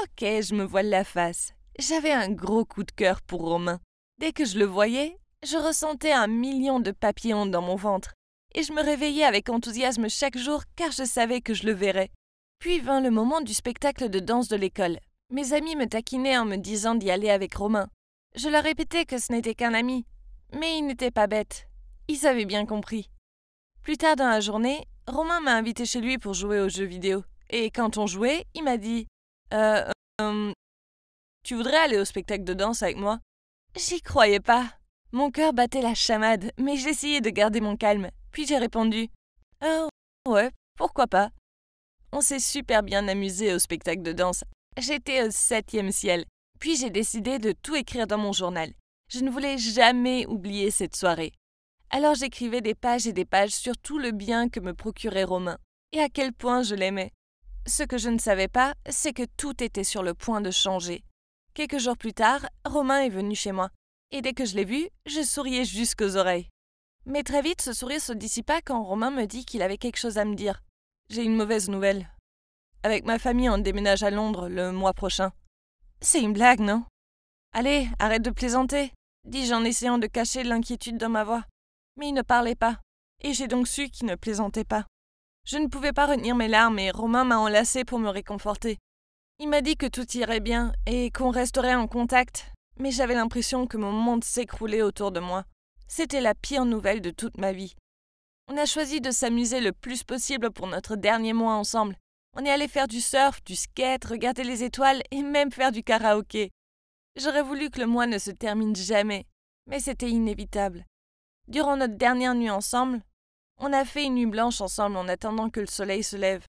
Ok, je me voile la face. J'avais un gros coup de cœur pour Romain. Dès que je le voyais, je ressentais un million de papillons dans mon ventre, et je me réveillais avec enthousiasme chaque jour car je savais que je le verrais. Puis vint le moment du spectacle de danse de l'école. Mes amis me taquinaient en me disant d'y aller avec Romain. Je leur répétais que ce n'était qu'un ami, mais ils n'étaient pas bêtes. Ils avaient bien compris. Plus tard dans la journée, Romain m'a invité chez lui pour jouer aux jeux vidéo. Et quand on jouait, il m'a dit euh, euh, Tu voudrais aller au spectacle de danse avec moi J'y croyais pas. Mon cœur battait la chamade, mais j'essayais de garder mon calme. Puis j'ai répondu Oh, ouais, pourquoi pas On s'est super bien amusé au spectacle de danse. J'étais au septième ciel. Puis j'ai décidé de tout écrire dans mon journal. Je ne voulais jamais oublier cette soirée. Alors j'écrivais des pages et des pages sur tout le bien que me procurait Romain et à quel point je l'aimais. Ce que je ne savais pas, c'est que tout était sur le point de changer. Quelques jours plus tard, Romain est venu chez moi. Et dès que je l'ai vu, je souriais jusqu'aux oreilles. Mais très vite, ce sourire se dissipa quand Romain me dit qu'il avait quelque chose à me dire. J'ai une mauvaise nouvelle. Avec ma famille, on déménage à Londres le mois prochain. C'est une blague, non Allez, arrête de plaisanter, dis-je en essayant de cacher l'inquiétude dans ma voix. Mais il ne parlait pas, et j'ai donc su qu'il ne plaisantait pas. Je ne pouvais pas retenir mes larmes et Romain m'a enlacé pour me réconforter. Il m'a dit que tout irait bien et qu'on resterait en contact, mais j'avais l'impression que mon monde s'écroulait autour de moi. C'était la pire nouvelle de toute ma vie. On a choisi de s'amuser le plus possible pour notre dernier mois ensemble. On est allé faire du surf, du skate, regarder les étoiles et même faire du karaoké. J'aurais voulu que le mois ne se termine jamais, mais c'était inévitable. Durant notre dernière nuit ensemble, on a fait une nuit blanche ensemble en attendant que le soleil se lève.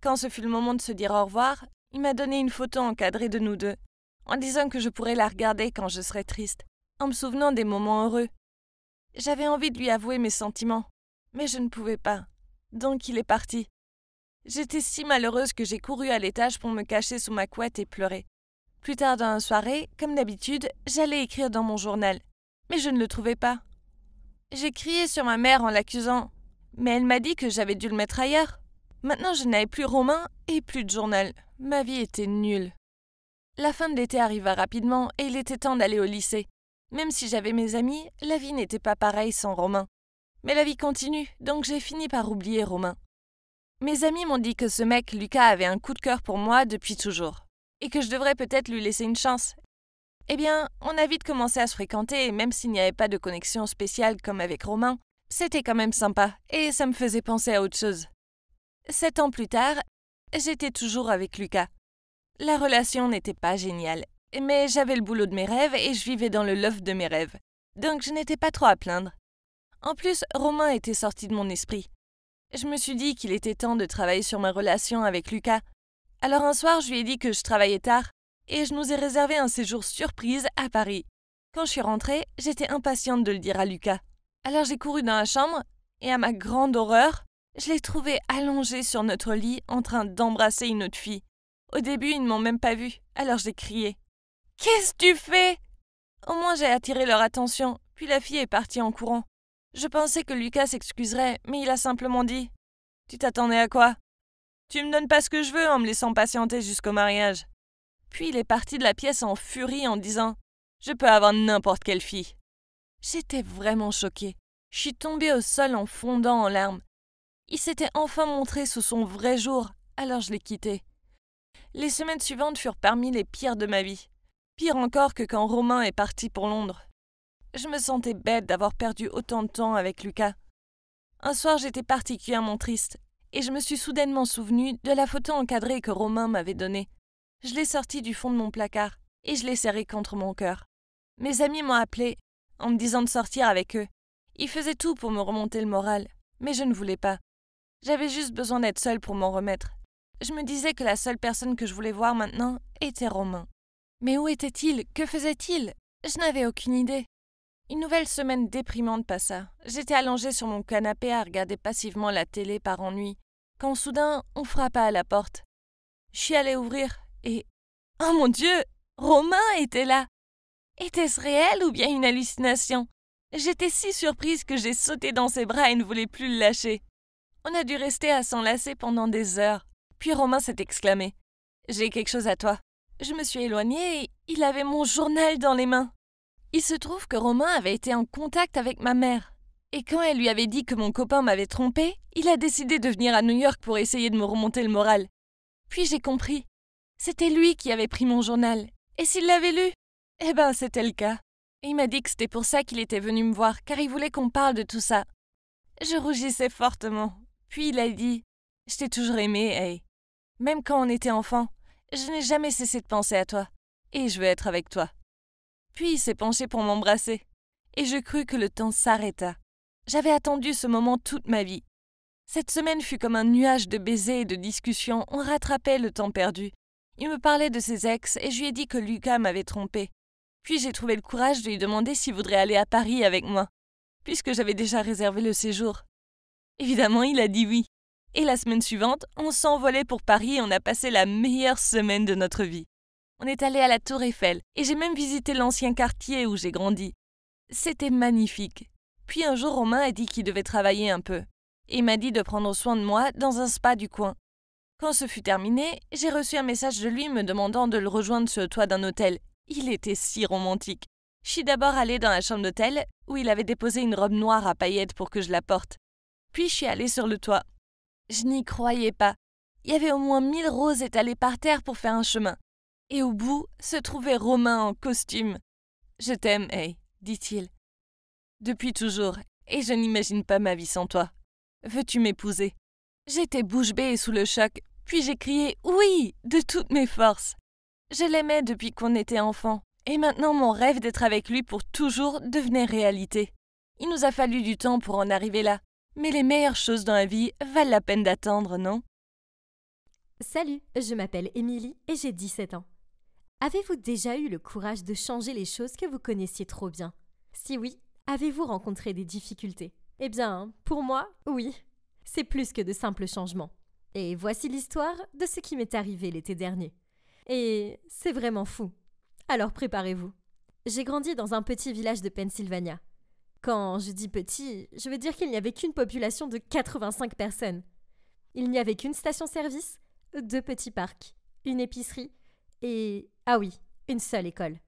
Quand ce fut le moment de se dire au revoir, il m'a donné une photo encadrée de nous deux, en disant que je pourrais la regarder quand je serais triste, en me souvenant des moments heureux. J'avais envie de lui avouer mes sentiments, mais je ne pouvais pas. Donc il est parti. J'étais si malheureuse que j'ai couru à l'étage pour me cacher sous ma couette et pleurer. Plus tard dans la soirée, comme d'habitude, j'allais écrire dans mon journal. Mais je ne le trouvais pas. J'ai crié sur ma mère en l'accusant. Mais elle m'a dit que j'avais dû le mettre ailleurs. Maintenant, je n'avais plus Romain et plus de journal. Ma vie était nulle. La fin de l'été arriva rapidement et il était temps d'aller au lycée. Même si j'avais mes amis, la vie n'était pas pareille sans Romain. Mais la vie continue, donc j'ai fini par oublier Romain. Mes amis m'ont dit que ce mec, Lucas, avait un coup de cœur pour moi depuis toujours, et que je devrais peut-être lui laisser une chance. Eh bien, on a vite commencé à se fréquenter, même s'il n'y avait pas de connexion spéciale comme avec Romain, c'était quand même sympa, et ça me faisait penser à autre chose. Sept ans plus tard, j'étais toujours avec Lucas. La relation n'était pas géniale, mais j'avais le boulot de mes rêves et je vivais dans le love de mes rêves, donc je n'étais pas trop à plaindre. En plus, Romain était sorti de mon esprit. Je me suis dit qu'il était temps de travailler sur ma relation avec Lucas. Alors un soir, je lui ai dit que je travaillais tard et je nous ai réservé un séjour surprise à Paris. Quand je suis rentrée, j'étais impatiente de le dire à Lucas. Alors j'ai couru dans la chambre et à ma grande horreur, je l'ai trouvé allongé sur notre lit en train d'embrasser une autre fille. Au début, ils ne m'ont même pas vu, alors j'ai crié. Qu'est-ce que tu fais Au moins j'ai attiré leur attention, puis la fille est partie en courant. Je pensais que Lucas s'excuserait, mais il a simplement dit Tu t'attendais à quoi Tu me donnes pas ce que je veux en me laissant patienter jusqu'au mariage. Puis il est parti de la pièce en furie en disant Je peux avoir n'importe quelle fille. J'étais vraiment choquée. Je suis tombée au sol en fondant en larmes. Il s'était enfin montré sous son vrai jour, alors je l'ai quitté. Les semaines suivantes furent parmi les pires de ma vie. Pire encore que quand Romain est parti pour Londres. Je me sentais bête d'avoir perdu autant de temps avec Lucas. Un soir, j'étais particulièrement triste, et je me suis soudainement souvenue de la photo encadrée que Romain m'avait donnée. Je l'ai sortie du fond de mon placard, et je l'ai serrée contre mon cœur. Mes amis m'ont appelé en me disant de sortir avec eux. Ils faisaient tout pour me remonter le moral, mais je ne voulais pas. J'avais juste besoin d'être seule pour m'en remettre. Je me disais que la seule personne que je voulais voir maintenant était Romain. Mais où était-il Que faisait-il Je n'avais aucune idée. Une nouvelle semaine déprimante passa. J'étais allongée sur mon canapé à regarder passivement la télé par ennui, quand soudain on frappa à la porte. Je suis allée ouvrir et. ah mon Dieu Romain était là était-ce réel ou bien une hallucination J'étais si surprise que j'ai sauté dans ses bras et ne voulais plus le lâcher. On a dû rester à s'enlacer pendant des heures. Puis Romain s'est exclamé J'ai quelque chose à toi. Je me suis éloignée et il avait mon journal dans les mains. Il se trouve que Romain avait été en contact avec ma mère. Et quand elle lui avait dit que mon copain m'avait trompé, il a décidé de venir à New York pour essayer de me remonter le moral. Puis j'ai compris. C'était lui qui avait pris mon journal. Et s'il l'avait lu, eh ben, c'était le cas. Il m'a dit que c'était pour ça qu'il était venu me voir, car il voulait qu'on parle de tout ça. Je rougissais fortement. Puis il a dit Je t'ai toujours aimé, hey. Même quand on était enfant, je n'ai jamais cessé de penser à toi. Et je veux être avec toi. Puis il s'est penché pour m'embrasser. Et je crus que le temps s'arrêta. J'avais attendu ce moment toute ma vie. Cette semaine fut comme un nuage de baisers et de discussions, on rattrapait le temps perdu. Il me parlait de ses ex et je lui ai dit que Lucas m'avait trompé, puis j'ai trouvé le courage de lui demander s'il voudrait aller à Paris avec moi, puisque j'avais déjà réservé le séjour. Évidemment, il a dit oui. Et la semaine suivante, on s'envolait pour Paris et on a passé la meilleure semaine de notre vie. On est allé à la Tour Eiffel et j'ai même visité l'ancien quartier où j'ai grandi. C'était magnifique. Puis un jour, Romain a dit qu'il devait travailler un peu. Et m'a dit de prendre soin de moi dans un spa du coin. Quand ce fut terminé, j'ai reçu un message de lui me demandant de le rejoindre sur le toit d'un hôtel il était si romantique. Je suis d'abord allée dans la chambre d'hôtel, où il avait déposé une robe noire à paillettes pour que je la porte. Puis je suis allée sur le toit. Je n'y croyais pas. Il y avait au moins mille roses étalées par terre pour faire un chemin. Et au bout se trouvait Romain en costume. Je t'aime, Hey, eh, dit-il. Depuis toujours, et je n'imagine pas ma vie sans toi. Veux-tu m'épouser J'étais bouche bée et sous le choc, puis j'ai crié Oui de toutes mes forces. Je l'aimais depuis qu'on était enfant, et maintenant mon rêve d'être avec lui pour toujours devenait réalité. Il nous a fallu du temps pour en arriver là, mais les meilleures choses dans la vie valent la peine d'attendre, non Salut, je m'appelle Émilie et j'ai 17 ans. Avez-vous déjà eu le courage de changer les choses que vous connaissiez trop bien Si oui, avez-vous rencontré des difficultés Eh bien, pour moi, oui. C'est plus que de simples changements. Et voici l'histoire de ce qui m'est arrivé l'été dernier. Et c'est vraiment fou. Alors préparez-vous. J'ai grandi dans un petit village de Pennsylvanie. Quand je dis petit, je veux dire qu'il n'y avait qu'une population de 85 personnes. Il n'y avait qu'une station-service, deux petits parcs, une épicerie et, ah oui, une seule école.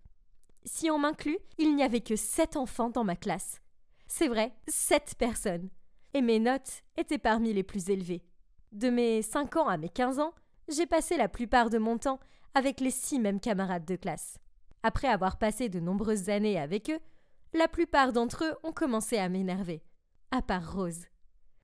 Si on m'inclut, il n'y avait que sept enfants dans ma classe. C'est vrai, sept personnes. Et mes notes étaient parmi les plus élevées. De mes 5 ans à mes 15 ans, j'ai passé la plupart de mon temps avec les six mêmes camarades de classe. Après avoir passé de nombreuses années avec eux, la plupart d'entre eux ont commencé à m'énerver. À part Rose.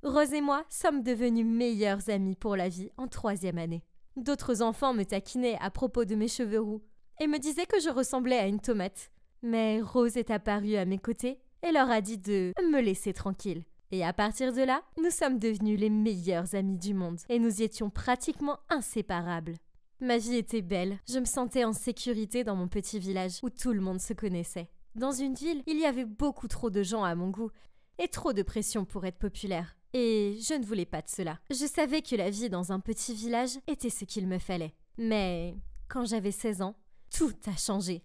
Rose et moi sommes devenus meilleurs amis pour la vie en troisième année. D'autres enfants me taquinaient à propos de mes cheveux roux et me disaient que je ressemblais à une tomate. Mais Rose est apparue à mes côtés et leur a dit de me laisser tranquille. Et à partir de là, nous sommes devenus les meilleurs amis du monde et nous étions pratiquement inséparables. Ma vie était belle, je me sentais en sécurité dans mon petit village où tout le monde se connaissait. Dans une ville, il y avait beaucoup trop de gens à mon goût, et trop de pression pour être populaire. Et je ne voulais pas de cela. Je savais que la vie dans un petit village était ce qu'il me fallait. Mais quand j'avais 16 ans, tout a changé.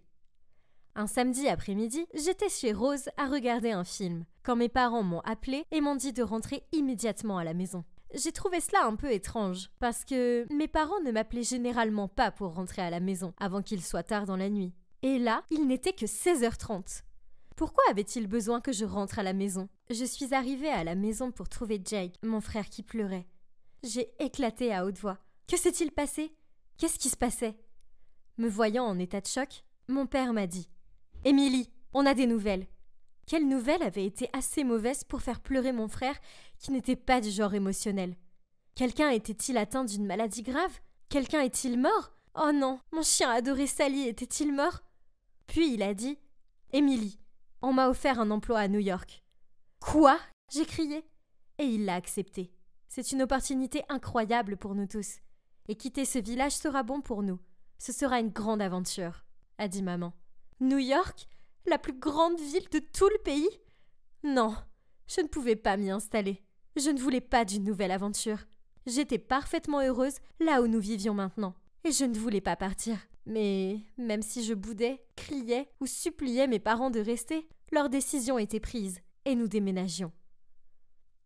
Un samedi après-midi, j'étais chez Rose à regarder un film, quand mes parents m'ont appelé et m'ont dit de rentrer immédiatement à la maison. J'ai trouvé cela un peu étrange, parce que mes parents ne m'appelaient généralement pas pour rentrer à la maison avant qu'il soit tard dans la nuit. Et là, il n'était que 16h30. Pourquoi avait-il besoin que je rentre à la maison Je suis arrivée à la maison pour trouver Jake, mon frère qui pleurait. J'ai éclaté à haute voix. Que s'est-il passé Qu'est-ce qui se passait Me voyant en état de choc, mon père m'a dit Émilie, on a des nouvelles. Quelle nouvelle avait été assez mauvaise pour faire pleurer mon frère qui n'était pas du genre émotionnel Quelqu'un était-il atteint d'une maladie grave Quelqu'un est-il mort Oh non, mon chien adoré Sally était-il mort Puis il a dit Émilie, on m'a offert un emploi à New York. Quoi j'ai crié. Et il l'a accepté. C'est une opportunité incroyable pour nous tous. Et quitter ce village sera bon pour nous. Ce sera une grande aventure, a dit maman. New York la plus grande ville de tout le pays Non, je ne pouvais pas m'y installer. Je ne voulais pas d'une nouvelle aventure. J'étais parfaitement heureuse là où nous vivions maintenant. Et je ne voulais pas partir. Mais même si je boudais, criais ou suppliais mes parents de rester, leur décision était prise et nous déménagions.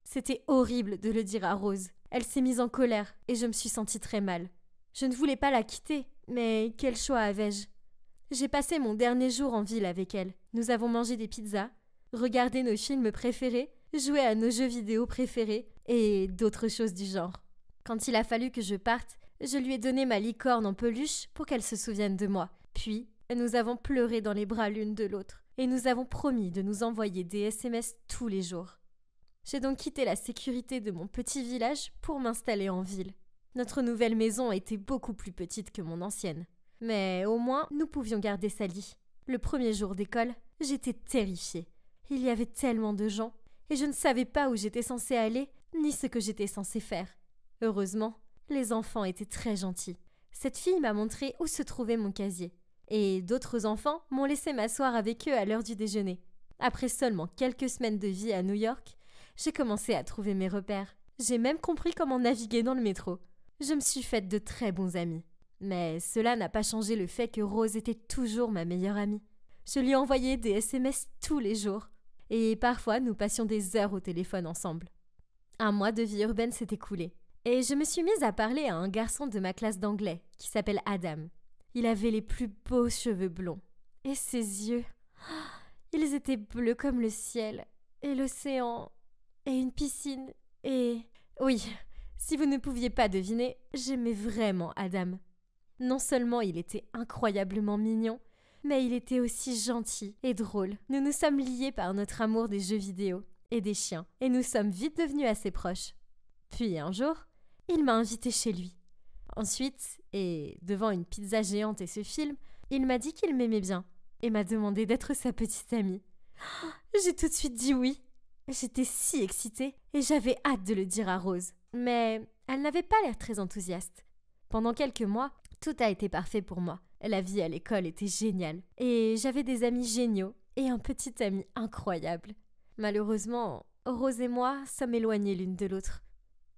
C'était horrible de le dire à Rose. Elle s'est mise en colère et je me suis sentie très mal. Je ne voulais pas la quitter, mais quel choix avais-je j'ai passé mon dernier jour en ville avec elle. Nous avons mangé des pizzas, regardé nos films préférés, joué à nos jeux vidéo préférés et d'autres choses du genre. Quand il a fallu que je parte, je lui ai donné ma licorne en peluche pour qu'elle se souvienne de moi. Puis, nous avons pleuré dans les bras l'une de l'autre et nous avons promis de nous envoyer des SMS tous les jours. J'ai donc quitté la sécurité de mon petit village pour m'installer en ville. Notre nouvelle maison était beaucoup plus petite que mon ancienne. Mais au moins, nous pouvions garder Sally. Le premier jour d'école, j'étais terrifiée. Il y avait tellement de gens, et je ne savais pas où j'étais censée aller, ni ce que j'étais censée faire. Heureusement, les enfants étaient très gentils. Cette fille m'a montré où se trouvait mon casier, et d'autres enfants m'ont laissé m'asseoir avec eux à l'heure du déjeuner. Après seulement quelques semaines de vie à New York, j'ai commencé à trouver mes repères. J'ai même compris comment naviguer dans le métro. Je me suis faite de très bons amis. Mais cela n'a pas changé le fait que Rose était toujours ma meilleure amie. Je lui envoyais des SMS tous les jours, et parfois nous passions des heures au téléphone ensemble. Un mois de vie urbaine s'est écoulé, et je me suis mise à parler à un garçon de ma classe d'anglais, qui s'appelle Adam. Il avait les plus beaux cheveux blonds, et ses yeux. Ils étaient bleus comme le ciel, et l'océan, et une piscine, et... Oui, si vous ne pouviez pas deviner, j'aimais vraiment Adam. Non seulement il était incroyablement mignon, mais il était aussi gentil et drôle. Nous nous sommes liés par notre amour des jeux vidéo et des chiens, et nous sommes vite devenus assez proches. Puis un jour, il m'a invité chez lui. Ensuite, et devant une pizza géante et ce film, il m'a dit qu'il m'aimait bien et m'a demandé d'être sa petite amie. J'ai tout de suite dit oui. J'étais si excitée et j'avais hâte de le dire à Rose. Mais elle n'avait pas l'air très enthousiaste. Pendant quelques mois, tout a été parfait pour moi. La vie à l'école était géniale. Et j'avais des amis géniaux et un petit ami incroyable. Malheureusement, Rose et moi sommes éloignés l'une de l'autre.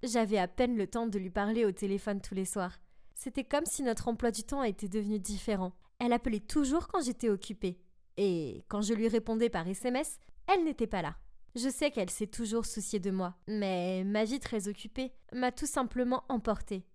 J'avais à peine le temps de lui parler au téléphone tous les soirs. C'était comme si notre emploi du temps était devenu différent. Elle appelait toujours quand j'étais occupée. Et quand je lui répondais par SMS, elle n'était pas là. Je sais qu'elle s'est toujours souciée de moi, mais ma vie très occupée m'a tout simplement emportée.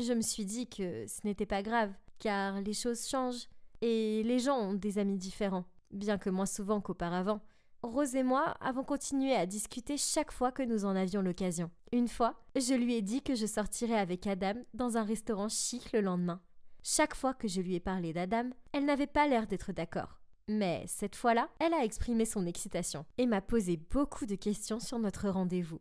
Je me suis dit que ce n'était pas grave, car les choses changent et les gens ont des amis différents, bien que moins souvent qu'auparavant. Rose et moi avons continué à discuter chaque fois que nous en avions l'occasion. Une fois, je lui ai dit que je sortirais avec Adam dans un restaurant chic le lendemain. Chaque fois que je lui ai parlé d'Adam, elle n'avait pas l'air d'être d'accord. Mais cette fois-là, elle a exprimé son excitation et m'a posé beaucoup de questions sur notre rendez-vous.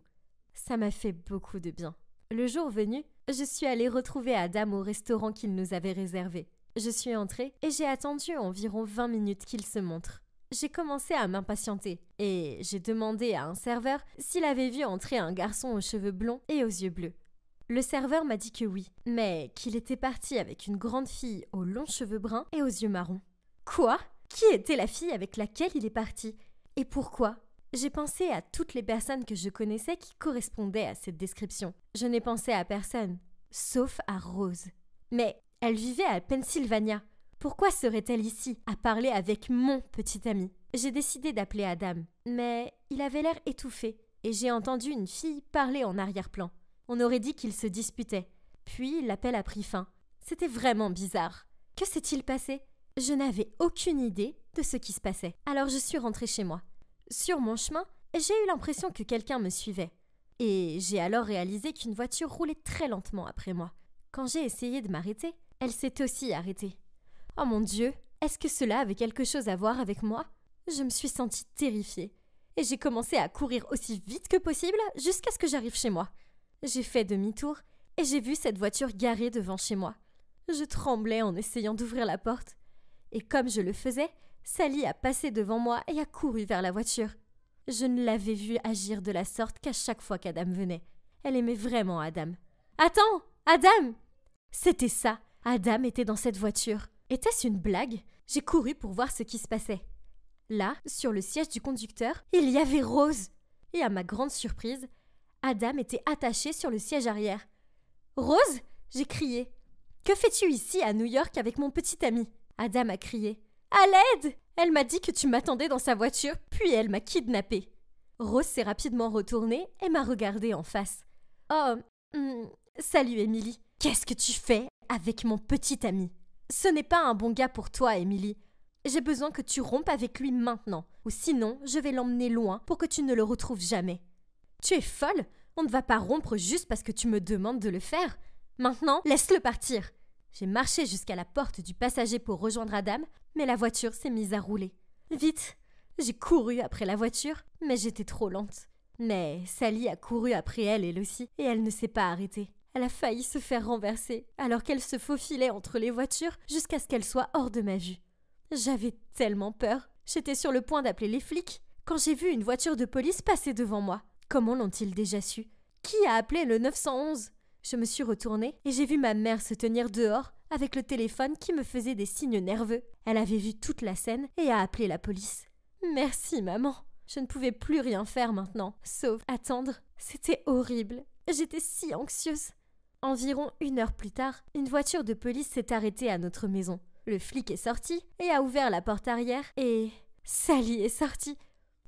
Ça m'a fait beaucoup de bien. Le jour venu, je suis allée retrouver Adam au restaurant qu'il nous avait réservé. Je suis entrée et j'ai attendu environ 20 minutes qu'il se montre. J'ai commencé à m'impatienter et j'ai demandé à un serveur s'il avait vu entrer un garçon aux cheveux blonds et aux yeux bleus. Le serveur m'a dit que oui, mais qu'il était parti avec une grande fille aux longs cheveux bruns et aux yeux marrons. Quoi Qui était la fille avec laquelle il est parti Et pourquoi j'ai pensé à toutes les personnes que je connaissais qui correspondaient à cette description. Je n'ai pensé à personne, sauf à Rose. Mais elle vivait à Pennsylvania. Pourquoi serait-elle ici à parler avec mon petit ami J'ai décidé d'appeler Adam, mais il avait l'air étouffé et j'ai entendu une fille parler en arrière-plan. On aurait dit qu'ils se disputaient. Puis l'appel a pris fin. C'était vraiment bizarre. Que s'est-il passé Je n'avais aucune idée de ce qui se passait. Alors je suis rentrée chez moi. Sur mon chemin, j'ai eu l'impression que quelqu'un me suivait. Et j'ai alors réalisé qu'une voiture roulait très lentement après moi. Quand j'ai essayé de m'arrêter, elle s'est aussi arrêtée. Oh mon Dieu, est-ce que cela avait quelque chose à voir avec moi Je me suis sentie terrifiée. Et j'ai commencé à courir aussi vite que possible jusqu'à ce que j'arrive chez moi. J'ai fait demi-tour et j'ai vu cette voiture garée devant chez moi. Je tremblais en essayant d'ouvrir la porte. Et comme je le faisais, Sally a passé devant moi et a couru vers la voiture. Je ne l'avais vue agir de la sorte qu'à chaque fois qu'Adam venait. Elle aimait vraiment Adam. Attends Adam C'était ça Adam était dans cette voiture. Était-ce une blague J'ai couru pour voir ce qui se passait. Là, sur le siège du conducteur, il y avait Rose. Et à ma grande surprise, Adam était attaché sur le siège arrière. Rose j'ai crié. Que fais-tu ici à New York avec mon petit ami Adam a crié. À l'aide Elle m'a dit que tu m'attendais dans sa voiture, puis elle m'a kidnappée. Rose s'est rapidement retournée et m'a regardée en face. Oh, hmm, salut Émilie. Qu'est-ce que tu fais avec mon petit ami Ce n'est pas un bon gars pour toi, Émilie. J'ai besoin que tu rompes avec lui maintenant, ou sinon je vais l'emmener loin pour que tu ne le retrouves jamais. Tu es folle On ne va pas rompre juste parce que tu me demandes de le faire. Maintenant, laisse-le partir. J'ai marché jusqu'à la porte du passager pour rejoindre Adam, mais la voiture s'est mise à rouler. Vite J'ai couru après la voiture, mais j'étais trop lente. Mais Sally a couru après elle, elle aussi, et elle ne s'est pas arrêtée. Elle a failli se faire renverser, alors qu'elle se faufilait entre les voitures jusqu'à ce qu'elle soit hors de ma vue. J'avais tellement peur. J'étais sur le point d'appeler les flics quand j'ai vu une voiture de police passer devant moi. Comment l'ont-ils déjà su Qui a appelé le 911 je me suis retournée et j'ai vu ma mère se tenir dehors avec le téléphone qui me faisait des signes nerveux. Elle avait vu toute la scène et a appelé la police. Merci maman. Je ne pouvais plus rien faire maintenant, sauf attendre. C'était horrible. J'étais si anxieuse. Environ une heure plus tard, une voiture de police s'est arrêtée à notre maison. Le flic est sorti et a ouvert la porte arrière et... Sally est sortie.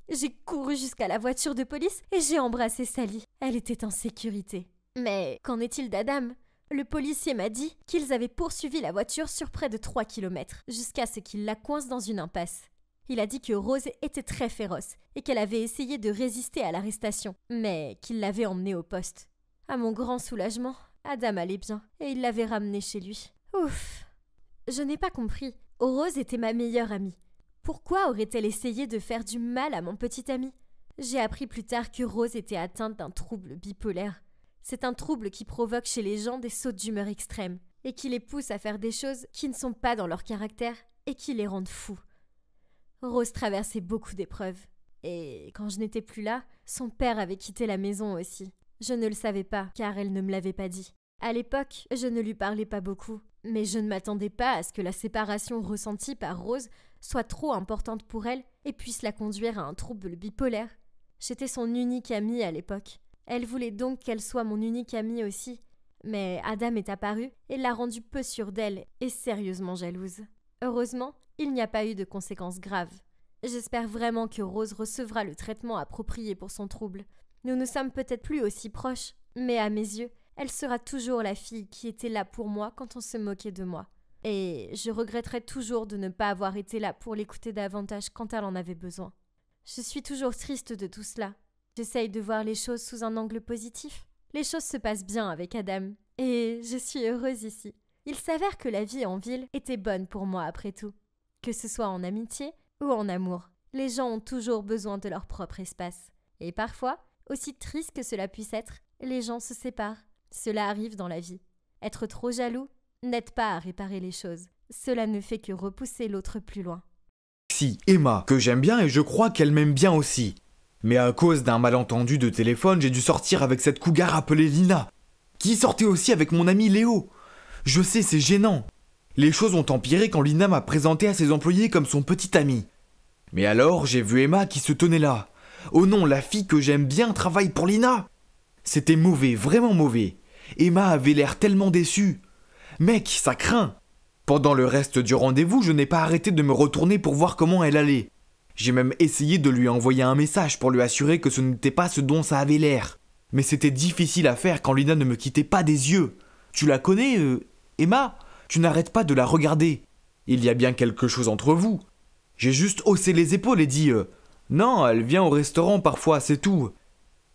J'ai couru jusqu'à la voiture de police et j'ai embrassé Sally. Elle était en sécurité. Mais qu'en est-il d'Adam le policier m'a dit qu'ils avaient poursuivi la voiture sur près de 3 km, jusqu'à ce qu'il la coince dans une impasse. Il a dit que Rose était très féroce et qu'elle avait essayé de résister à l'arrestation, mais qu'il l'avait emmenée au poste. À mon grand soulagement, Adam allait bien et il l'avait ramenée chez lui. Ouf Je n'ai pas compris. Rose était ma meilleure amie. Pourquoi aurait-elle essayé de faire du mal à mon petit ami J'ai appris plus tard que Rose était atteinte d'un trouble bipolaire c'est un trouble qui provoque chez les gens des sauts d'humeur extrêmes et qui les pousse à faire des choses qui ne sont pas dans leur caractère et qui les rendent fous. Rose traversait beaucoup d'épreuves. Et quand je n'étais plus là, son père avait quitté la maison aussi. Je ne le savais pas, car elle ne me l'avait pas dit. À l'époque, je ne lui parlais pas beaucoup, mais je ne m'attendais pas à ce que la séparation ressentie par Rose soit trop importante pour elle et puisse la conduire à un trouble bipolaire. J'étais son unique amie à l'époque, elle voulait donc qu'elle soit mon unique amie aussi. Mais Adam est apparu et l'a rendue peu sûre d'elle et sérieusement jalouse. Heureusement, il n'y a pas eu de conséquences graves. J'espère vraiment que Rose recevra le traitement approprié pour son trouble. Nous ne sommes peut-être plus aussi proches, mais à mes yeux, elle sera toujours la fille qui était là pour moi quand on se moquait de moi. Et je regretterai toujours de ne pas avoir été là pour l'écouter davantage quand elle en avait besoin. Je suis toujours triste de tout cela, J'essaye de voir les choses sous un angle positif. Les choses se passent bien avec Adam, et je suis heureuse ici. Il s'avère que la vie en ville était bonne pour moi après tout. Que ce soit en amitié ou en amour, les gens ont toujours besoin de leur propre espace. Et parfois, aussi triste que cela puisse être, les gens se séparent. Cela arrive dans la vie. Être trop jaloux n'aide pas à réparer les choses. Cela ne fait que repousser l'autre plus loin. Si, Emma, que j'aime bien et je crois qu'elle m'aime bien aussi. Mais à cause d'un malentendu de téléphone, j'ai dû sortir avec cette cougar appelée Lina, qui sortait aussi avec mon ami Léo. Je sais, c'est gênant. Les choses ont empiré quand Lina m'a présenté à ses employés comme son petit ami. Mais alors, j'ai vu Emma qui se tenait là. Oh non, la fille que j'aime bien travaille pour Lina C'était mauvais, vraiment mauvais. Emma avait l'air tellement déçue. Mec, ça craint. Pendant le reste du rendez-vous, je n'ai pas arrêté de me retourner pour voir comment elle allait. J'ai même essayé de lui envoyer un message pour lui assurer que ce n'était pas ce dont ça avait l'air. Mais c'était difficile à faire quand Lina ne me quittait pas des yeux. Tu la connais, euh, Emma Tu n'arrêtes pas de la regarder. Il y a bien quelque chose entre vous. J'ai juste haussé les épaules et dit euh, Non, elle vient au restaurant parfois, c'est tout.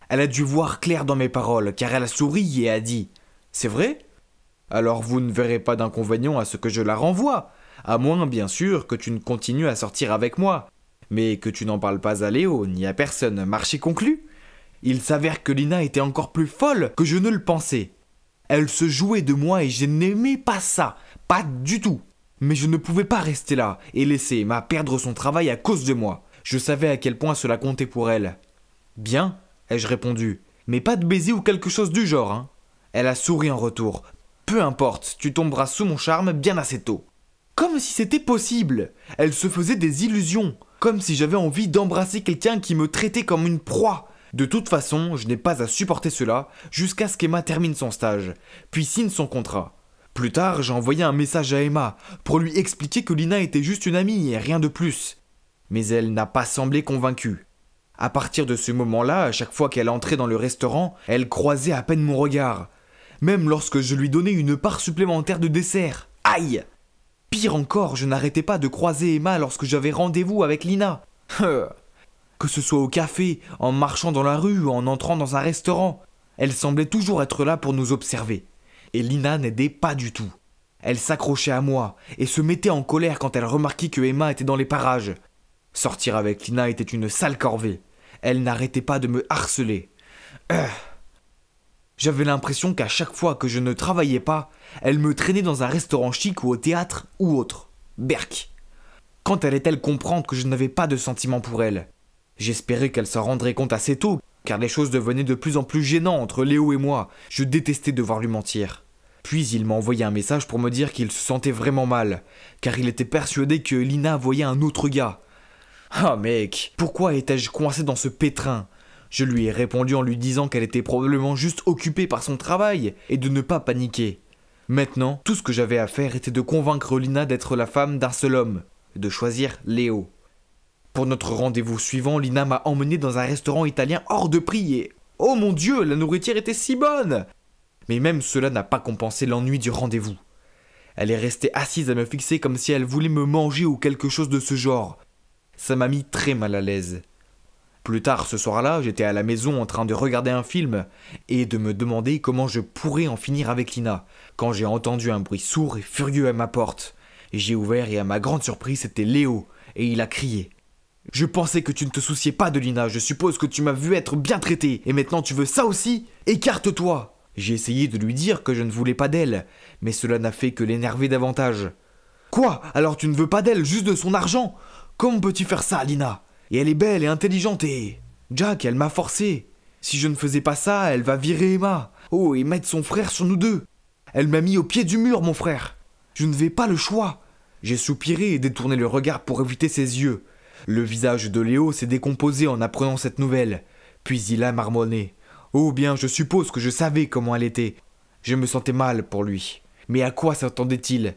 Elle a dû voir clair dans mes paroles, car elle a souri et a dit C'est vrai Alors vous ne verrez pas d'inconvénient à ce que je la renvoie, à moins bien sûr que tu ne continues à sortir avec moi. Mais que tu n'en parles pas à Léo, ni à personne, marché conclu. Il s'avère que Lina était encore plus folle que je ne le pensais. Elle se jouait de moi et je n'aimais pas ça, pas du tout. Mais je ne pouvais pas rester là et laisser Emma perdre son travail à cause de moi. Je savais à quel point cela comptait pour elle. Bien, ai-je répondu, mais pas de baiser ou quelque chose du genre. Hein. Elle a souri en retour. Peu importe, tu tomberas sous mon charme bien assez tôt. Comme si c'était possible. Elle se faisait des illusions comme si j'avais envie d'embrasser quelqu'un qui me traitait comme une proie. De toute façon, je n'ai pas à supporter cela jusqu'à ce qu'Emma termine son stage, puis signe son contrat. Plus tard, j'ai envoyé un message à Emma pour lui expliquer que Lina était juste une amie et rien de plus. Mais elle n'a pas semblé convaincue. À partir de ce moment-là, à chaque fois qu'elle entrait dans le restaurant, elle croisait à peine mon regard, même lorsque je lui donnais une part supplémentaire de dessert. Aïe Pire encore, je n'arrêtais pas de croiser Emma lorsque j'avais rendez-vous avec Lina. que ce soit au café, en marchant dans la rue ou en entrant dans un restaurant, elle semblait toujours être là pour nous observer. Et Lina n'aidait pas du tout. Elle s'accrochait à moi et se mettait en colère quand elle remarquait que Emma était dans les parages. Sortir avec Lina était une sale corvée. Elle n'arrêtait pas de me harceler. J'avais l'impression qu'à chaque fois que je ne travaillais pas, elle me traînait dans un restaurant chic ou au théâtre ou autre. Berk. Quand allait-elle comprendre que je n'avais pas de sentiments pour elle J'espérais qu'elle s'en rendrait compte assez tôt, car les choses devenaient de plus en plus gênantes entre Léo et moi. Je détestais devoir lui mentir. Puis il m'a envoyé un message pour me dire qu'il se sentait vraiment mal, car il était persuadé que Lina voyait un autre gars. Ah mec, pourquoi étais-je coincé dans ce pétrin je lui ai répondu en lui disant qu'elle était probablement juste occupée par son travail et de ne pas paniquer. Maintenant, tout ce que j'avais à faire était de convaincre Lina d'être la femme d'un seul homme, de choisir Léo. Pour notre rendez-vous suivant, Lina m'a emmené dans un restaurant italien hors de prix et... Oh mon dieu, la nourriture était si bonne Mais même cela n'a pas compensé l'ennui du rendez-vous. Elle est restée assise à me fixer comme si elle voulait me manger ou quelque chose de ce genre. Ça m'a mis très mal à l'aise. Plus tard ce soir-là, j'étais à la maison en train de regarder un film et de me demander comment je pourrais en finir avec Lina, quand j'ai entendu un bruit sourd et furieux à ma porte. J'ai ouvert et à ma grande surprise c'était Léo, et il a crié. Je pensais que tu ne te souciais pas de Lina, je suppose que tu m'as vu être bien traité, et maintenant tu veux ça aussi Écarte-toi J'ai essayé de lui dire que je ne voulais pas d'elle, mais cela n'a fait que l'énerver davantage. Quoi Alors tu ne veux pas d'elle, juste de son argent Comment peux-tu faire ça, Lina et elle est belle et intelligente et... Jack, elle m'a forcé. Si je ne faisais pas ça, elle va virer Emma. Oh, et mettre son frère sur nous deux. Elle m'a mis au pied du mur, mon frère. Je ne vais pas le choix. J'ai soupiré et détourné le regard pour éviter ses yeux. Le visage de Léo s'est décomposé en apprenant cette nouvelle. Puis il a marmonné. Oh bien, je suppose que je savais comment elle était. Je me sentais mal pour lui. Mais à quoi s'attendait-il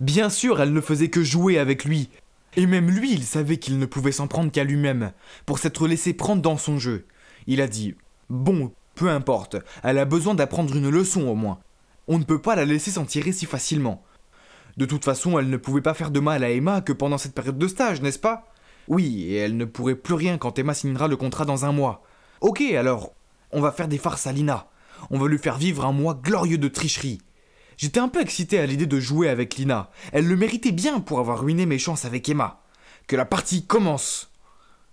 Bien sûr, elle ne faisait que jouer avec lui, et même lui, il savait qu'il ne pouvait s'en prendre qu'à lui-même, pour s'être laissé prendre dans son jeu. Il a dit Bon, peu importe, elle a besoin d'apprendre une leçon au moins. On ne peut pas la laisser s'en tirer si facilement. De toute façon, elle ne pouvait pas faire de mal à Emma que pendant cette période de stage, n'est-ce pas Oui, et elle ne pourrait plus rien quand Emma signera le contrat dans un mois. Ok, alors, on va faire des farces à Lina. On va lui faire vivre un mois glorieux de tricherie. J'étais un peu excité à l'idée de jouer avec Lina. Elle le méritait bien pour avoir ruiné mes chances avec Emma. Que la partie commence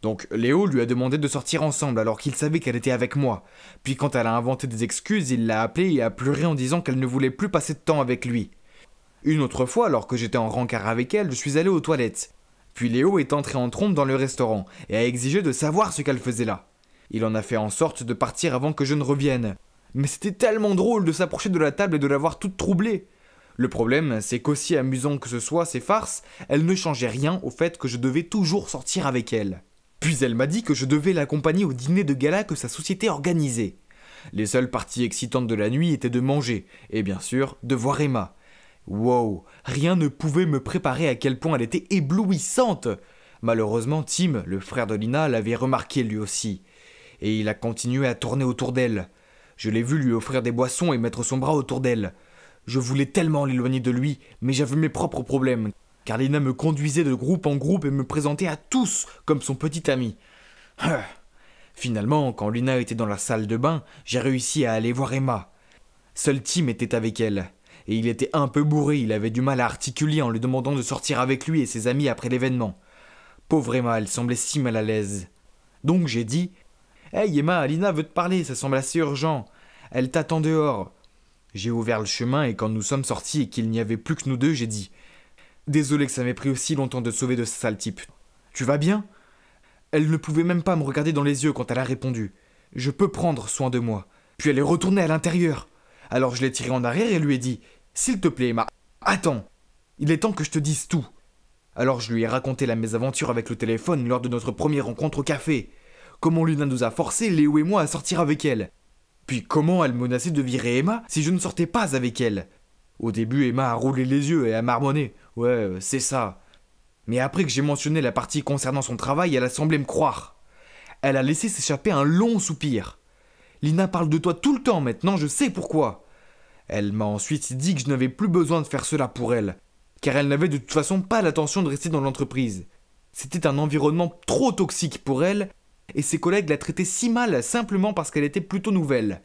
donc Léo lui a demandé de sortir ensemble alors qu'il savait qu'elle était avec moi. Puis quand elle a inventé des excuses, il l'a appelée et a pleuré en disant qu'elle ne voulait plus passer de temps avec lui. Une autre fois, alors que j'étais en rencard avec elle, je suis allé aux toilettes. Puis Léo est entré en trompe dans le restaurant et a exigé de savoir ce qu'elle faisait là. Il en a fait en sorte de partir avant que je ne revienne mais c'était tellement drôle de s'approcher de la table et de la voir toute troublée. Le problème, c'est qu'aussi amusant que ce soit ces farces, elles ne changeaient rien au fait que je devais toujours sortir avec elle. Puis elle m'a dit que je devais l'accompagner au dîner de gala que sa société organisait. Les seules parties excitantes de la nuit étaient de manger, et bien sûr, de voir Emma. Wow, rien ne pouvait me préparer à quel point elle était éblouissante. Malheureusement, Tim, le frère de Lina, l'avait remarqué lui aussi. Et il a continué à tourner autour d'elle. Je l'ai vu lui offrir des boissons et mettre son bras autour d'elle. Je voulais tellement l'éloigner de lui, mais j'avais mes propres problèmes. car Lina me conduisait de groupe en groupe et me présentait à tous comme son petit ami. Ah. Finalement, quand Lina était dans la salle de bain, j'ai réussi à aller voir Emma. Seul Tim était avec elle. Et il était un peu bourré, il avait du mal à articuler en lui demandant de sortir avec lui et ses amis après l'événement. Pauvre Emma, elle semblait si mal à l'aise. Donc j'ai dit Hey Emma, Alina veut te parler, ça semble assez urgent. Elle t'attend dehors. J'ai ouvert le chemin et quand nous sommes sortis et qu'il n'y avait plus que nous deux, j'ai dit Désolé que ça m'ait pris aussi longtemps de sauver de ce sale type. Tu vas bien Elle ne pouvait même pas me regarder dans les yeux quand elle a répondu Je peux prendre soin de moi. Puis elle est retournée à l'intérieur. Alors je l'ai tirée en arrière et lui ai dit S'il te plaît, Emma, attends. Il est temps que je te dise tout. Alors je lui ai raconté la mésaventure avec le téléphone lors de notre première rencontre au café comment Lina nous a forcé, Léo et moi, à sortir avec elle. Puis comment elle menaçait de virer Emma si je ne sortais pas avec elle. Au début, Emma a roulé les yeux et a marmonné. Ouais, euh, c'est ça. Mais après que j'ai mentionné la partie concernant son travail, elle a semblé me croire. Elle a laissé s'échapper un long soupir. Lina parle de toi tout le temps maintenant, je sais pourquoi. Elle m'a ensuite dit que je n'avais plus besoin de faire cela pour elle, car elle n'avait de toute façon pas l'intention de rester dans l'entreprise. C'était un environnement trop toxique pour elle, et ses collègues la traitaient si mal simplement parce qu'elle était plutôt nouvelle.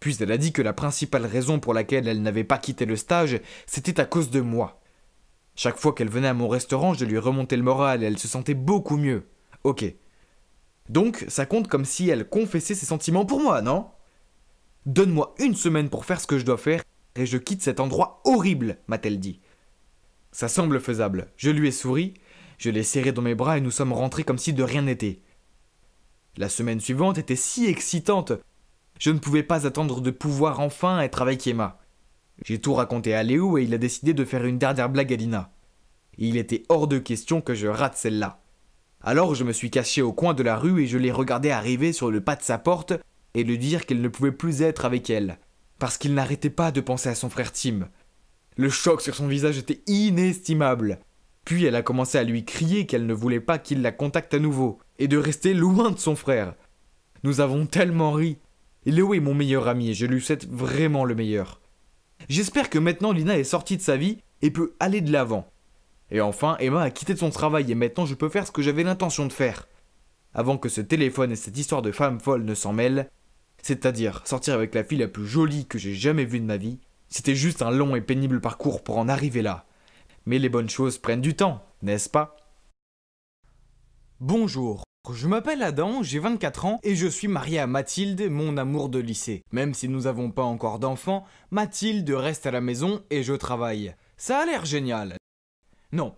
Puis elle a dit que la principale raison pour laquelle elle n'avait pas quitté le stage, c'était à cause de moi. Chaque fois qu'elle venait à mon restaurant, je lui remontais le moral et elle se sentait beaucoup mieux. Ok. Donc, ça compte comme si elle confessait ses sentiments pour moi, non Donne-moi une semaine pour faire ce que je dois faire et je quitte cet endroit horrible, m'a-t-elle dit. Ça semble faisable. Je lui ai souri, je l'ai serré dans mes bras et nous sommes rentrés comme si de rien n'était. La semaine suivante était si excitante. Je ne pouvais pas attendre de pouvoir enfin être avec Emma. J'ai tout raconté à Léo et il a décidé de faire une dernière blague à Lina. il était hors de question que je rate celle-là. Alors je me suis caché au coin de la rue et je l'ai regardé arriver sur le pas de sa porte et lui dire qu'elle ne pouvait plus être avec elle, parce qu'il n'arrêtait pas de penser à son frère Tim. Le choc sur son visage était inestimable. Puis elle a commencé à lui crier qu'elle ne voulait pas qu'il la contacte à nouveau, et de rester loin de son frère. Nous avons tellement ri. Léo est mon meilleur ami et je lui souhaite vraiment le meilleur. J'espère que maintenant Lina est sortie de sa vie et peut aller de l'avant. Et enfin, Emma a quitté son travail et maintenant je peux faire ce que j'avais l'intention de faire. Avant que ce téléphone et cette histoire de femme folle ne s'en mêlent, c'est-à-dire sortir avec la fille la plus jolie que j'ai jamais vue de ma vie, c'était juste un long et pénible parcours pour en arriver là. Mais les bonnes choses prennent du temps, n'est-ce pas Bonjour. Je m'appelle Adam, j'ai 24 ans et je suis marié à Mathilde, mon amour de lycée. Même si nous n'avons pas encore d'enfants, Mathilde reste à la maison et je travaille. Ça a l'air génial. Non.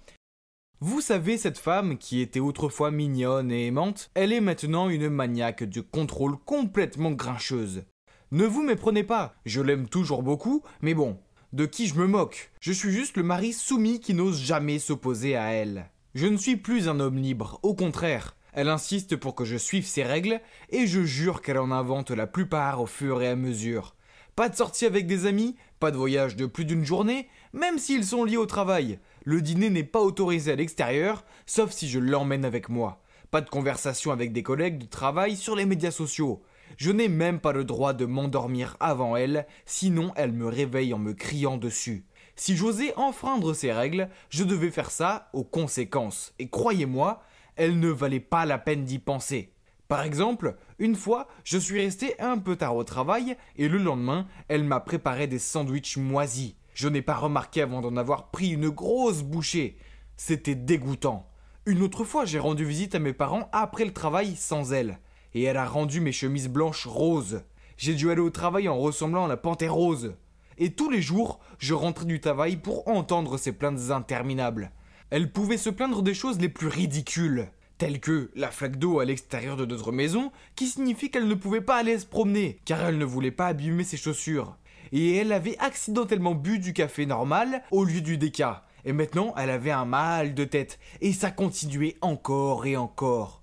Vous savez, cette femme qui était autrefois mignonne et aimante, elle est maintenant une maniaque du contrôle complètement grincheuse. Ne vous méprenez pas, je l'aime toujours beaucoup, mais bon, de qui je me moque. Je suis juste le mari soumis qui n'ose jamais s'opposer à elle. Je ne suis plus un homme libre, au contraire. Elle insiste pour que je suive ses règles, et je jure qu'elle en invente la plupart au fur et à mesure. Pas de sortie avec des amis, pas de voyage de plus d'une journée, même s'ils sont liés au travail. Le dîner n'est pas autorisé à l'extérieur, sauf si je l'emmène avec moi. Pas de conversation avec des collègues de travail sur les médias sociaux. Je n'ai même pas le droit de m'endormir avant elle, sinon elle me réveille en me criant dessus. Si j'osais enfreindre ces règles, je devais faire ça aux conséquences, et croyez-moi, elle ne valait pas la peine d'y penser. Par exemple, une fois, je suis resté un peu tard au travail, et le lendemain, elle m'a préparé des sandwichs moisis. Je n'ai pas remarqué avant d'en avoir pris une grosse bouchée. C'était dégoûtant. Une autre fois, j'ai rendu visite à mes parents après le travail sans elle et elle a rendu mes chemises blanches roses. J'ai dû aller au travail en ressemblant à la panthère rose. Et tous les jours, je rentrais du travail pour entendre ses plaintes interminables. Elle pouvait se plaindre des choses les plus ridicules, telles que la flaque d'eau à l'extérieur de notre maison, qui signifie qu'elle ne pouvait pas aller se promener, car elle ne voulait pas abîmer ses chaussures. Et elle avait accidentellement bu du café normal au lieu du déca. Et maintenant, elle avait un mal de tête, et ça continuait encore et encore.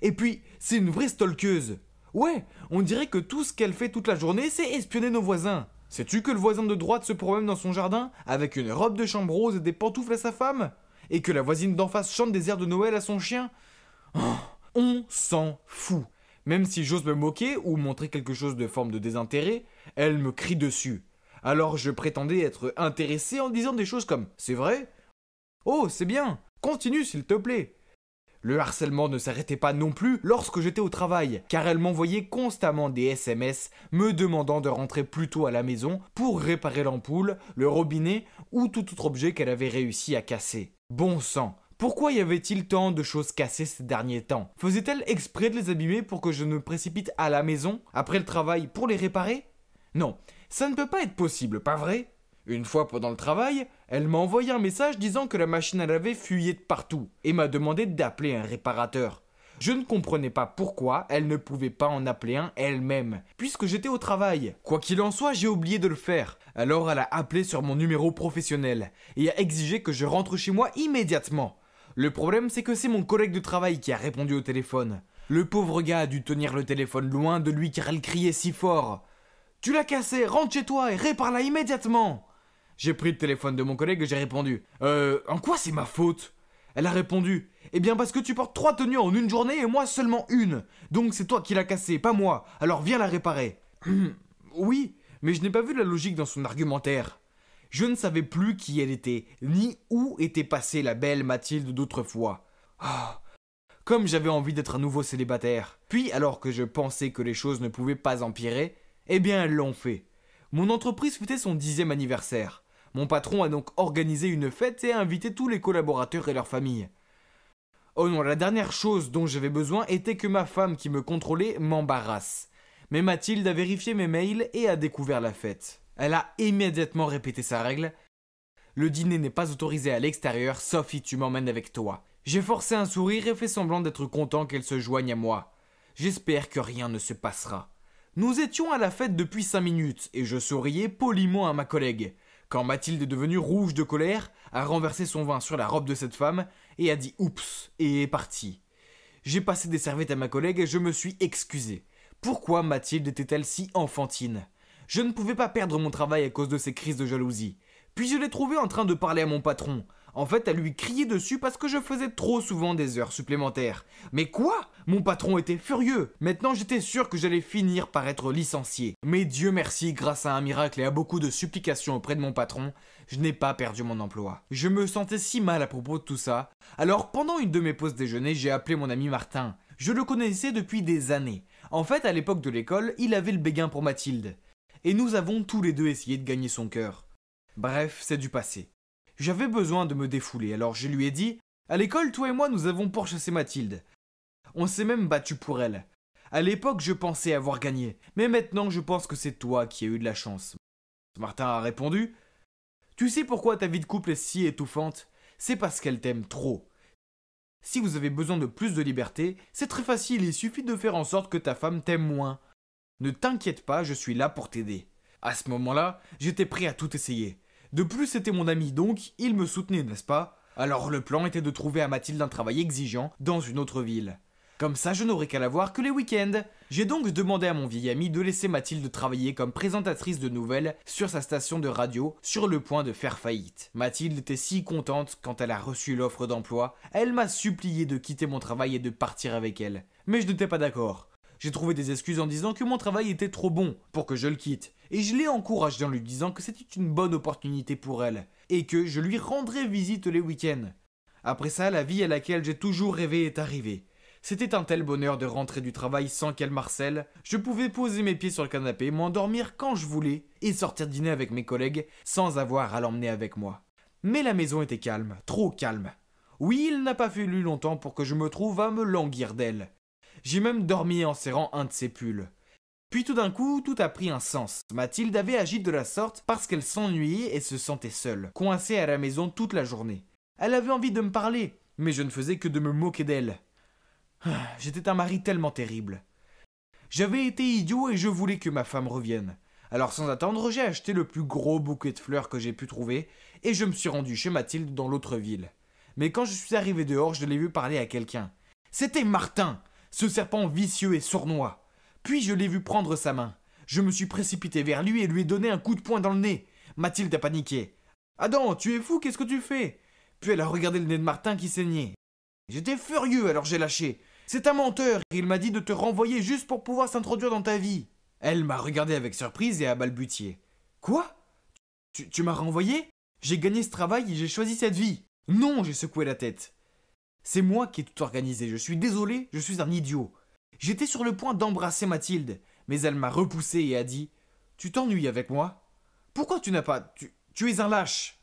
Et puis, c'est une vraie stalkeuse. Ouais, on dirait que tout ce qu'elle fait toute la journée, c'est espionner nos voisins. Sais-tu que le voisin de droite se promène dans son jardin avec une robe de chambre rose et des pantoufles à sa femme Et que la voisine d'en face chante des airs de Noël à son chien oh, On s'en fout. Même si j'ose me moquer ou montrer quelque chose de forme de désintérêt, elle me crie dessus. Alors je prétendais être intéressé en disant des choses comme C'est vrai Oh, c'est bien Continue s'il te plaît le harcèlement ne s'arrêtait pas non plus lorsque j'étais au travail, car elle m'envoyait constamment des SMS me demandant de rentrer plus tôt à la maison pour réparer l'ampoule, le robinet ou tout autre objet qu'elle avait réussi à casser. Bon sang, pourquoi y avait-il tant de choses cassées ces derniers temps Faisait-elle exprès de les abîmer pour que je me précipite à la maison, après le travail, pour les réparer Non, ça ne peut pas être possible, pas vrai une fois pendant le travail, elle m'a envoyé un message disant que la machine à laver fuyait de partout et m'a demandé d'appeler un réparateur. Je ne comprenais pas pourquoi elle ne pouvait pas en appeler un elle-même, puisque j'étais au travail. Quoi qu'il en soit, j'ai oublié de le faire. Alors elle a appelé sur mon numéro professionnel et a exigé que je rentre chez moi immédiatement. Le problème, c'est que c'est mon collègue de travail qui a répondu au téléphone. Le pauvre gars a dû tenir le téléphone loin de lui car elle criait si fort. Tu l'as cassé, rentre chez toi et répare-la immédiatement. J'ai pris le téléphone de mon collègue et j'ai répondu Euh, en quoi c'est ma faute Elle a répondu Eh bien, parce que tu portes trois tenues en une journée et moi seulement une. Donc c'est toi qui l'as cassée, pas moi. Alors viens la réparer. oui, mais je n'ai pas vu la logique dans son argumentaire. Je ne savais plus qui elle était, ni où était passée la belle Mathilde d'autrefois. Oh, comme j'avais envie d'être un nouveau célibataire. Puis, alors que je pensais que les choses ne pouvaient pas empirer, eh bien, elles l'ont fait. Mon entreprise fêtait son dixième anniversaire. Mon patron a donc organisé une fête et a invité tous les collaborateurs et leurs familles. Oh non, la dernière chose dont j'avais besoin était que ma femme qui me contrôlait m'embarrasse. Mais Mathilde a vérifié mes mails et a découvert la fête. Elle a immédiatement répété sa règle. Le dîner n'est pas autorisé à l'extérieur, sauf si tu m'emmènes avec toi. J'ai forcé un sourire et fait semblant d'être content qu'elle se joigne à moi. J'espère que rien ne se passera. Nous étions à la fête depuis cinq minutes, et je souriais poliment à ma collègue quand Mathilde, est devenue rouge de colère, a renversé son vin sur la robe de cette femme et a dit oups et est partie. J'ai passé des serviettes à ma collègue et je me suis excusé. Pourquoi Mathilde était-elle si enfantine Je ne pouvais pas perdre mon travail à cause de ces crises de jalousie. Puis je l'ai trouvée en train de parler à mon patron, en fait, à lui crier dessus parce que je faisais trop souvent des heures supplémentaires. Mais quoi Mon patron était furieux. Maintenant, j'étais sûr que j'allais finir par être licencié. Mais Dieu merci, grâce à un miracle et à beaucoup de supplications auprès de mon patron, je n'ai pas perdu mon emploi. Je me sentais si mal à propos de tout ça. Alors, pendant une de mes pauses déjeuner, j'ai appelé mon ami Martin. Je le connaissais depuis des années. En fait, à l'époque de l'école, il avait le béguin pour Mathilde. Et nous avons tous les deux essayé de gagner son cœur. Bref, c'est du passé. J'avais besoin de me défouler, alors je lui ai dit À l'école, toi et moi, nous avons pourchassé Mathilde. On s'est même battu pour elle. À l'époque, je pensais avoir gagné, mais maintenant, je pense que c'est toi qui as eu de la chance. Martin a répondu Tu sais pourquoi ta vie de couple est si étouffante C'est parce qu'elle t'aime trop. Si vous avez besoin de plus de liberté, c'est très facile, il suffit de faire en sorte que ta femme t'aime moins. Ne t'inquiète pas, je suis là pour t'aider. À ce moment-là, j'étais prêt à tout essayer. De plus, c'était mon ami, donc il me soutenait, n'est-ce pas Alors le plan était de trouver à Mathilde un travail exigeant dans une autre ville. Comme ça, je n'aurais qu'à la voir que les week-ends. J'ai donc demandé à mon vieil ami de laisser Mathilde travailler comme présentatrice de nouvelles sur sa station de radio sur le point de faire faillite. Mathilde était si contente quand elle a reçu l'offre d'emploi, elle m'a supplié de quitter mon travail et de partir avec elle. Mais je n'étais pas d'accord. J'ai trouvé des excuses en disant que mon travail était trop bon pour que je le quitte et je l'ai encouragée en lui disant que c'était une bonne opportunité pour elle, et que je lui rendrais visite les week-ends. Après ça, la vie à laquelle j'ai toujours rêvé est arrivée. C'était un tel bonheur de rentrer du travail sans qu'elle marcelle, je pouvais poser mes pieds sur le canapé, m'endormir quand je voulais, et sortir dîner avec mes collègues sans avoir à l'emmener avec moi. Mais la maison était calme, trop calme. Oui, il n'a pas fallu longtemps pour que je me trouve à me languir d'elle. J'ai même dormi en serrant un de ses pulls. Puis tout d'un coup, tout a pris un sens. Mathilde avait agi de la sorte parce qu'elle s'ennuyait et se sentait seule, coincée à la maison toute la journée. Elle avait envie de me parler, mais je ne faisais que de me moquer d'elle. Ah, j'étais un mari tellement terrible. J'avais été idiot et je voulais que ma femme revienne. Alors sans attendre, j'ai acheté le plus gros bouquet de fleurs que j'ai pu trouver, et je me suis rendu chez Mathilde dans l'autre ville. Mais quand je suis arrivé dehors, je l'ai vu parler à quelqu'un. C'était Martin, ce serpent vicieux et sournois. Puis je l'ai vu prendre sa main. Je me suis précipité vers lui et lui ai donné un coup de poing dans le nez. Mathilde a paniqué. Adam, tu es fou, qu'est-ce que tu fais Puis elle a regardé le nez de Martin qui saignait. J'étais furieux, alors j'ai lâché. C'est un menteur, il m'a dit de te renvoyer juste pour pouvoir s'introduire dans ta vie. Elle m'a regardé avec surprise et a balbutié. Quoi Tu, tu m'as renvoyé J'ai gagné ce travail et j'ai choisi cette vie. Non, j'ai secoué la tête. C'est moi qui ai tout organisé, je suis désolé, je suis un idiot. J'étais sur le point d'embrasser Mathilde, mais elle m'a repoussé et a dit Tu t'ennuies avec moi Pourquoi tu n'as pas. Tu, es un lâche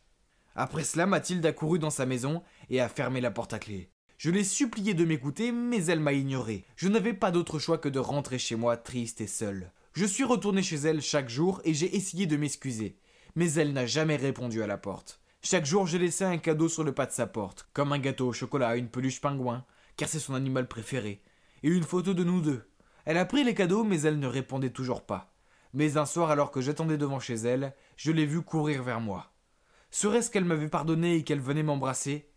Après cela, Mathilde a couru dans sa maison et a fermé la porte à clé. Je l'ai suppliée de m'écouter, mais elle m'a ignoré. Je n'avais pas d'autre choix que de rentrer chez moi triste et seul. Je suis retourné chez elle chaque jour et j'ai essayé de m'excuser, mais elle n'a jamais répondu à la porte. Chaque jour, j'ai laissé un cadeau sur le pas de sa porte, comme un gâteau au chocolat, une peluche pingouin, car c'est son animal préféré, et une photo de nous deux. Elle a pris les cadeaux, mais elle ne répondait toujours pas. Mais un soir, alors que j'attendais devant chez elle, je l'ai vue courir vers moi. Serait-ce qu'elle m'avait pardonné et qu'elle venait m'embrasser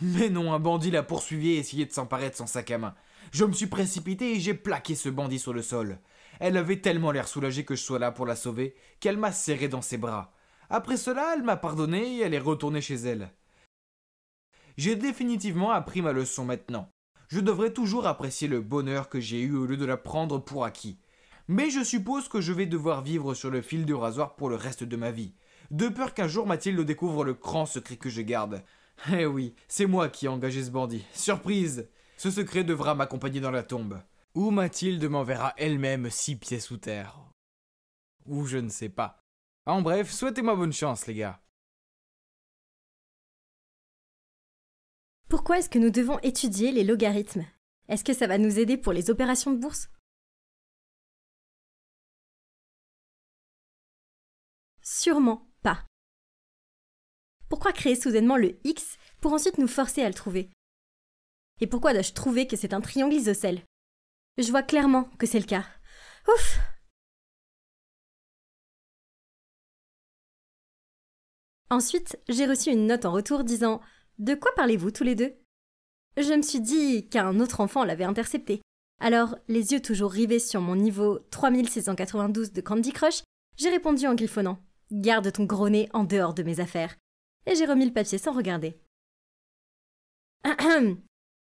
Mais non, un bandit la poursuivi et essayait de s'emparer de son sac à main. Je me suis précipité et j'ai plaqué ce bandit sur le sol. Elle avait tellement l'air soulagée que je sois là pour la sauver qu'elle m'a serré dans ses bras. Après cela, elle m'a pardonné et elle est retournée chez elle. J'ai définitivement appris ma leçon maintenant je devrais toujours apprécier le bonheur que j'ai eu au lieu de la prendre pour acquis. Mais je suppose que je vais devoir vivre sur le fil du rasoir pour le reste de ma vie, de peur qu'un jour Mathilde découvre le grand secret que je garde. Eh oui, c'est moi qui ai engagé ce bandit. Surprise Ce secret devra m'accompagner dans la tombe. Ou Mathilde m'enverra elle-même six pieds sous terre. Ou je ne sais pas. En bref, souhaitez-moi bonne chance, les gars. Pourquoi est-ce que nous devons étudier les logarithmes Est-ce que ça va nous aider pour les opérations de bourse Sûrement pas. Pourquoi créer soudainement le x pour ensuite nous forcer à le trouver Et pourquoi dois-je trouver que c'est un triangle isocèle Je vois clairement que c'est le cas. Ouf Ensuite, j'ai reçu une note en retour disant de quoi parlez-vous tous les deux Je me suis dit qu'un autre enfant l'avait intercepté. Alors, les yeux toujours rivés sur mon niveau 3692 de Candy Crush, j'ai répondu en griffonnant Garde ton gros nez en dehors de mes affaires. Et j'ai remis le papier sans regarder.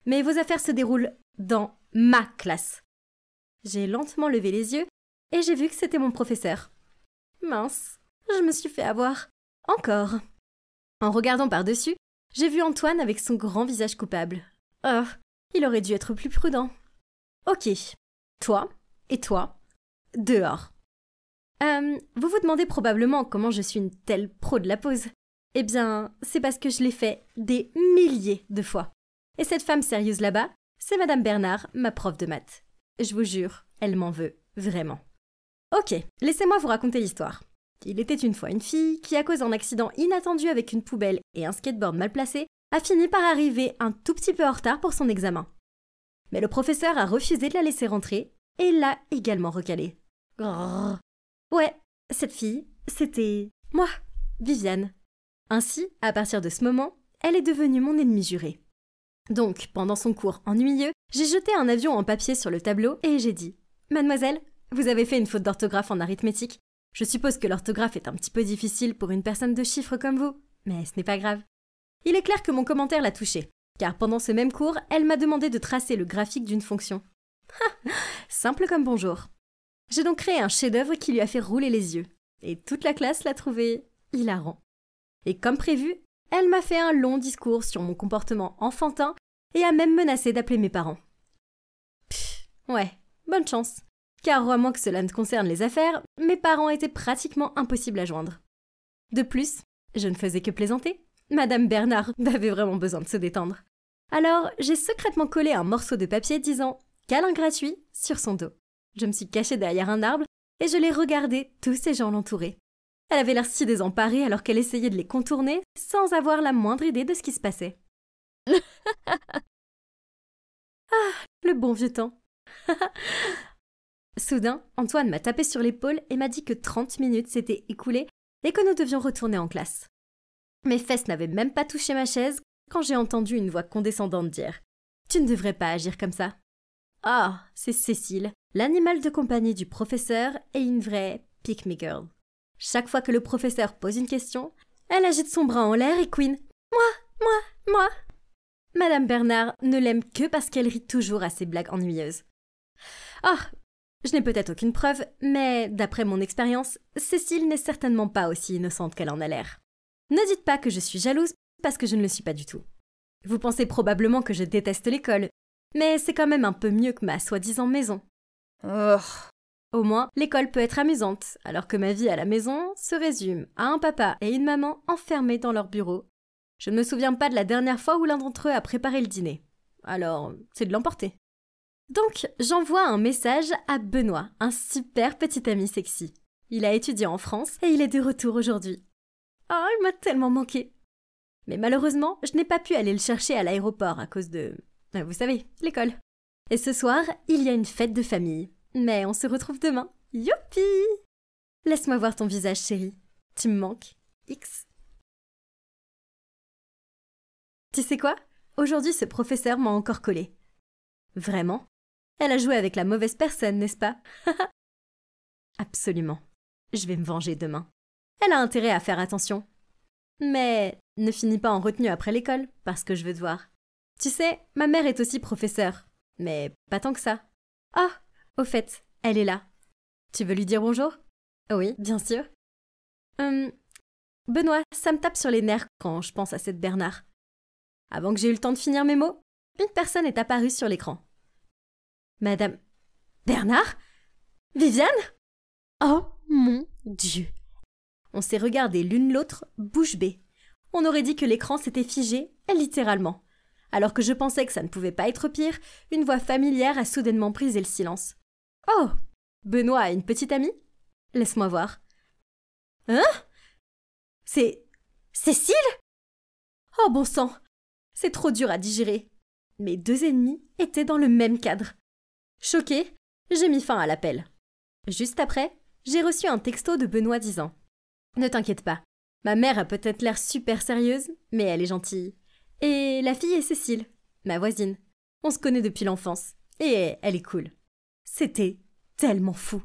Mais vos affaires se déroulent dans ma classe. J'ai lentement levé les yeux et j'ai vu que c'était mon professeur. Mince, je me suis fait avoir. Encore. En regardant par-dessus, j'ai vu Antoine avec son grand visage coupable. Oh, il aurait dû être plus prudent. Ok. Toi et toi, dehors. Euh, vous vous demandez probablement comment je suis une telle pro de la pose. Eh bien, c'est parce que je l'ai fait des milliers de fois. Et cette femme sérieuse là-bas, c'est Madame Bernard, ma prof de maths. Je vous jure, elle m'en veut, vraiment. Ok, laissez-moi vous raconter l'histoire. Il était une fois une fille qui, à cause d'un accident inattendu avec une poubelle et un skateboard mal placé, a fini par arriver un tout petit peu en retard pour son examen. Mais le professeur a refusé de la laisser rentrer et l'a également recalée. Oh. Ouais, cette fille, c'était moi, Viviane. Ainsi, à partir de ce moment, elle est devenue mon ennemie jurée. Donc, pendant son cours ennuyeux, j'ai jeté un avion en papier sur le tableau et j'ai dit Mademoiselle, vous avez fait une faute d'orthographe en arithmétique, je suppose que l'orthographe est un petit peu difficile pour une personne de chiffres comme vous, mais ce n'est pas grave. Il est clair que mon commentaire l'a touchée, car pendant ce même cours, elle m'a demandé de tracer le graphique d'une fonction. Simple comme bonjour. J'ai donc créé un chef-d'œuvre qui lui a fait rouler les yeux, et toute la classe l'a trouvé hilarant. Et comme prévu, elle m'a fait un long discours sur mon comportement enfantin et a même menacé d'appeler mes parents. Pfff, ouais, bonne chance. Car au moins que cela ne concerne les affaires, mes parents étaient pratiquement impossibles à joindre. De plus, je ne faisais que plaisanter. Madame Bernard avait vraiment besoin de se détendre. Alors, j'ai secrètement collé un morceau de papier disant câlin gratuit sur son dos. Je me suis cachée derrière un arbre et je l'ai regardé tous ces gens l'entourer. Elle avait l'air si désemparée alors qu'elle essayait de les contourner sans avoir la moindre idée de ce qui se passait. ah, le bon vieux temps. Soudain, Antoine m'a tapé sur l'épaule et m'a dit que 30 minutes s'étaient écoulées et que nous devions retourner en classe. Mes fesses n'avaient même pas touché ma chaise quand j'ai entendu une voix condescendante dire Tu ne devrais pas agir comme ça. Ah, oh, c'est Cécile, l'animal de compagnie du professeur et une vraie pick me girl. Chaque fois que le professeur pose une question, elle agite son bras en l'air et queen Moi, moi, moi Madame Bernard ne l'aime que parce qu'elle rit toujours à ses blagues ennuyeuses. Ah, je n'ai peut-être aucune preuve, mais d'après mon expérience, Cécile n'est certainement pas aussi innocente qu'elle en a l'air. Ne dites pas que je suis jalouse, parce que je ne le suis pas du tout. Vous pensez probablement que je déteste l'école, mais c'est quand même un peu mieux que ma soi-disant maison. Oh. Au moins, l'école peut être amusante, alors que ma vie à la maison se résume à un papa et une maman enfermés dans leur bureau. Je ne me souviens pas de la dernière fois où l'un d'entre eux a préparé le dîner. Alors, c'est de l'emporter. Donc, j'envoie un message à Benoît, un super petit ami sexy. Il a étudié en France et il est de retour aujourd'hui. Oh, il m'a tellement manqué. Mais malheureusement, je n'ai pas pu aller le chercher à l'aéroport à cause de... Euh, vous savez, l'école. Et ce soir, il y a une fête de famille. Mais on se retrouve demain. Youpi Laisse-moi voir ton visage, chérie. Tu me manques. X. Tu sais quoi Aujourd'hui, ce professeur m'a encore collé. Vraiment elle a joué avec la mauvaise personne, n'est-ce pas Absolument. Je vais me venger demain. Elle a intérêt à faire attention. Mais ne finis pas en retenue après l'école, parce que je veux te voir. »« Tu sais, ma mère est aussi professeure. Mais pas tant que ça. oh, Au fait, elle est là. Tu veux lui dire bonjour Oui, bien sûr. Hum. Benoît, ça me tape sur les nerfs quand je pense à cette Bernard. Avant que j'aie eu le temps de finir mes mots, une personne est apparue sur l'écran. Madame. Bernard Viviane Oh mon Dieu On s'est regardé l'une l'autre, bouche bée. On aurait dit que l'écran s'était figé, littéralement. Alors que je pensais que ça ne pouvait pas être pire, une voix familière a soudainement prisé le silence. Oh Benoît a une petite amie Laisse-moi voir. Hein C'est. Cécile Oh bon sang C'est trop dur à digérer. Mes deux ennemis étaient dans le même cadre. Choquée, j'ai mis fin à l'appel. Juste après, j'ai reçu un texto de Benoît disant Ne t'inquiète pas, ma mère a peut-être l'air super sérieuse, mais elle est gentille. Et la fille est Cécile, ma voisine. On se connaît depuis l'enfance, et elle est cool. C'était tellement fou.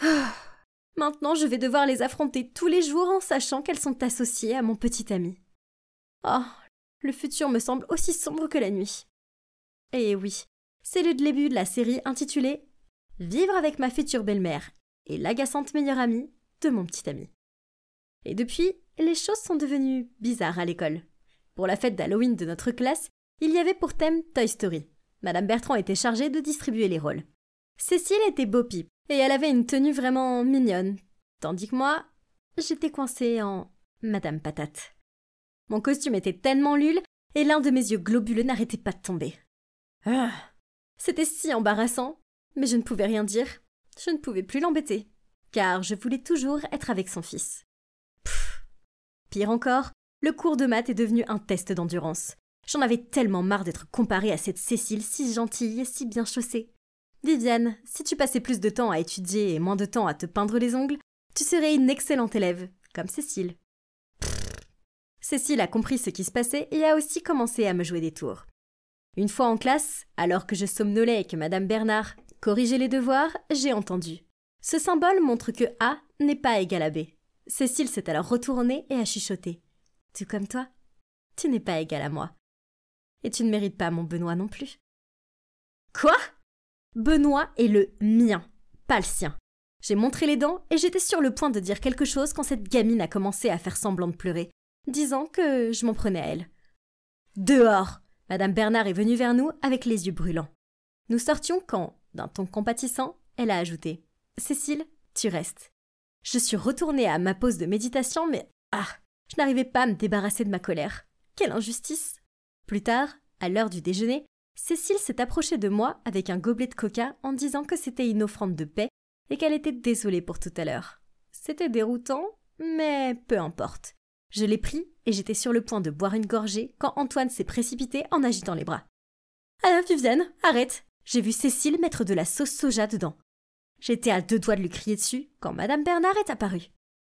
Ah, maintenant, je vais devoir les affronter tous les jours en sachant qu'elles sont associées à mon petit ami. Oh, le futur me semble aussi sombre que la nuit. Eh oui, c'est le début de la série intitulée Vivre avec ma future belle-mère et l'agaçante meilleure amie de mon petit ami. Et depuis, les choses sont devenues bizarres à l'école. Pour la fête d'Halloween de notre classe, il y avait pour thème Toy Story. Madame Bertrand était chargée de distribuer les rôles. Cécile était pipe et elle avait une tenue vraiment mignonne, tandis que moi, j'étais coincée en Madame Patate. Mon costume était tellement lul, et l'un de mes yeux globuleux n'arrêtait pas de tomber. Ah, c'était si embarrassant. Mais je ne pouvais rien dire. Je ne pouvais plus l'embêter. Car je voulais toujours être avec son fils. Pff. Pire encore, le cours de maths est devenu un test d'endurance. J'en avais tellement marre d'être comparée à cette Cécile si gentille et si bien chaussée. Viviane, si tu passais plus de temps à étudier et moins de temps à te peindre les ongles, tu serais une excellente élève, comme Cécile. Cécile a compris ce qui se passait et a aussi commencé à me jouer des tours. Une fois en classe, alors que je somnolais et que Madame Bernard corrigeait les devoirs, j'ai entendu. Ce symbole montre que A n'est pas égal à B. Cécile s'est alors retournée et a chuchoté. Tout comme toi, tu n'es pas égal à moi. Et tu ne mérites pas mon Benoît non plus. Quoi Benoît est le mien, pas le sien. J'ai montré les dents et j'étais sur le point de dire quelque chose quand cette gamine a commencé à faire semblant de pleurer, disant que je m'en prenais à elle. Dehors Madame Bernard est venue vers nous avec les yeux brûlants. Nous sortions quand, d'un ton compatissant, elle a ajouté Cécile, tu restes. Je suis retournée à ma pause de méditation, mais ah Je n'arrivais pas à me débarrasser de ma colère. Quelle injustice Plus tard, à l'heure du déjeuner, Cécile s'est approchée de moi avec un gobelet de coca en disant que c'était une offrande de paix et qu'elle était désolée pour tout à l'heure. C'était déroutant, mais peu importe. Je l'ai pris et j'étais sur le point de boire une gorgée quand Antoine s'est précipité en agitant les bras. tu viens, arrête J'ai vu Cécile mettre de la sauce soja dedans. J'étais à deux doigts de lui crier dessus quand Madame Bernard est apparue.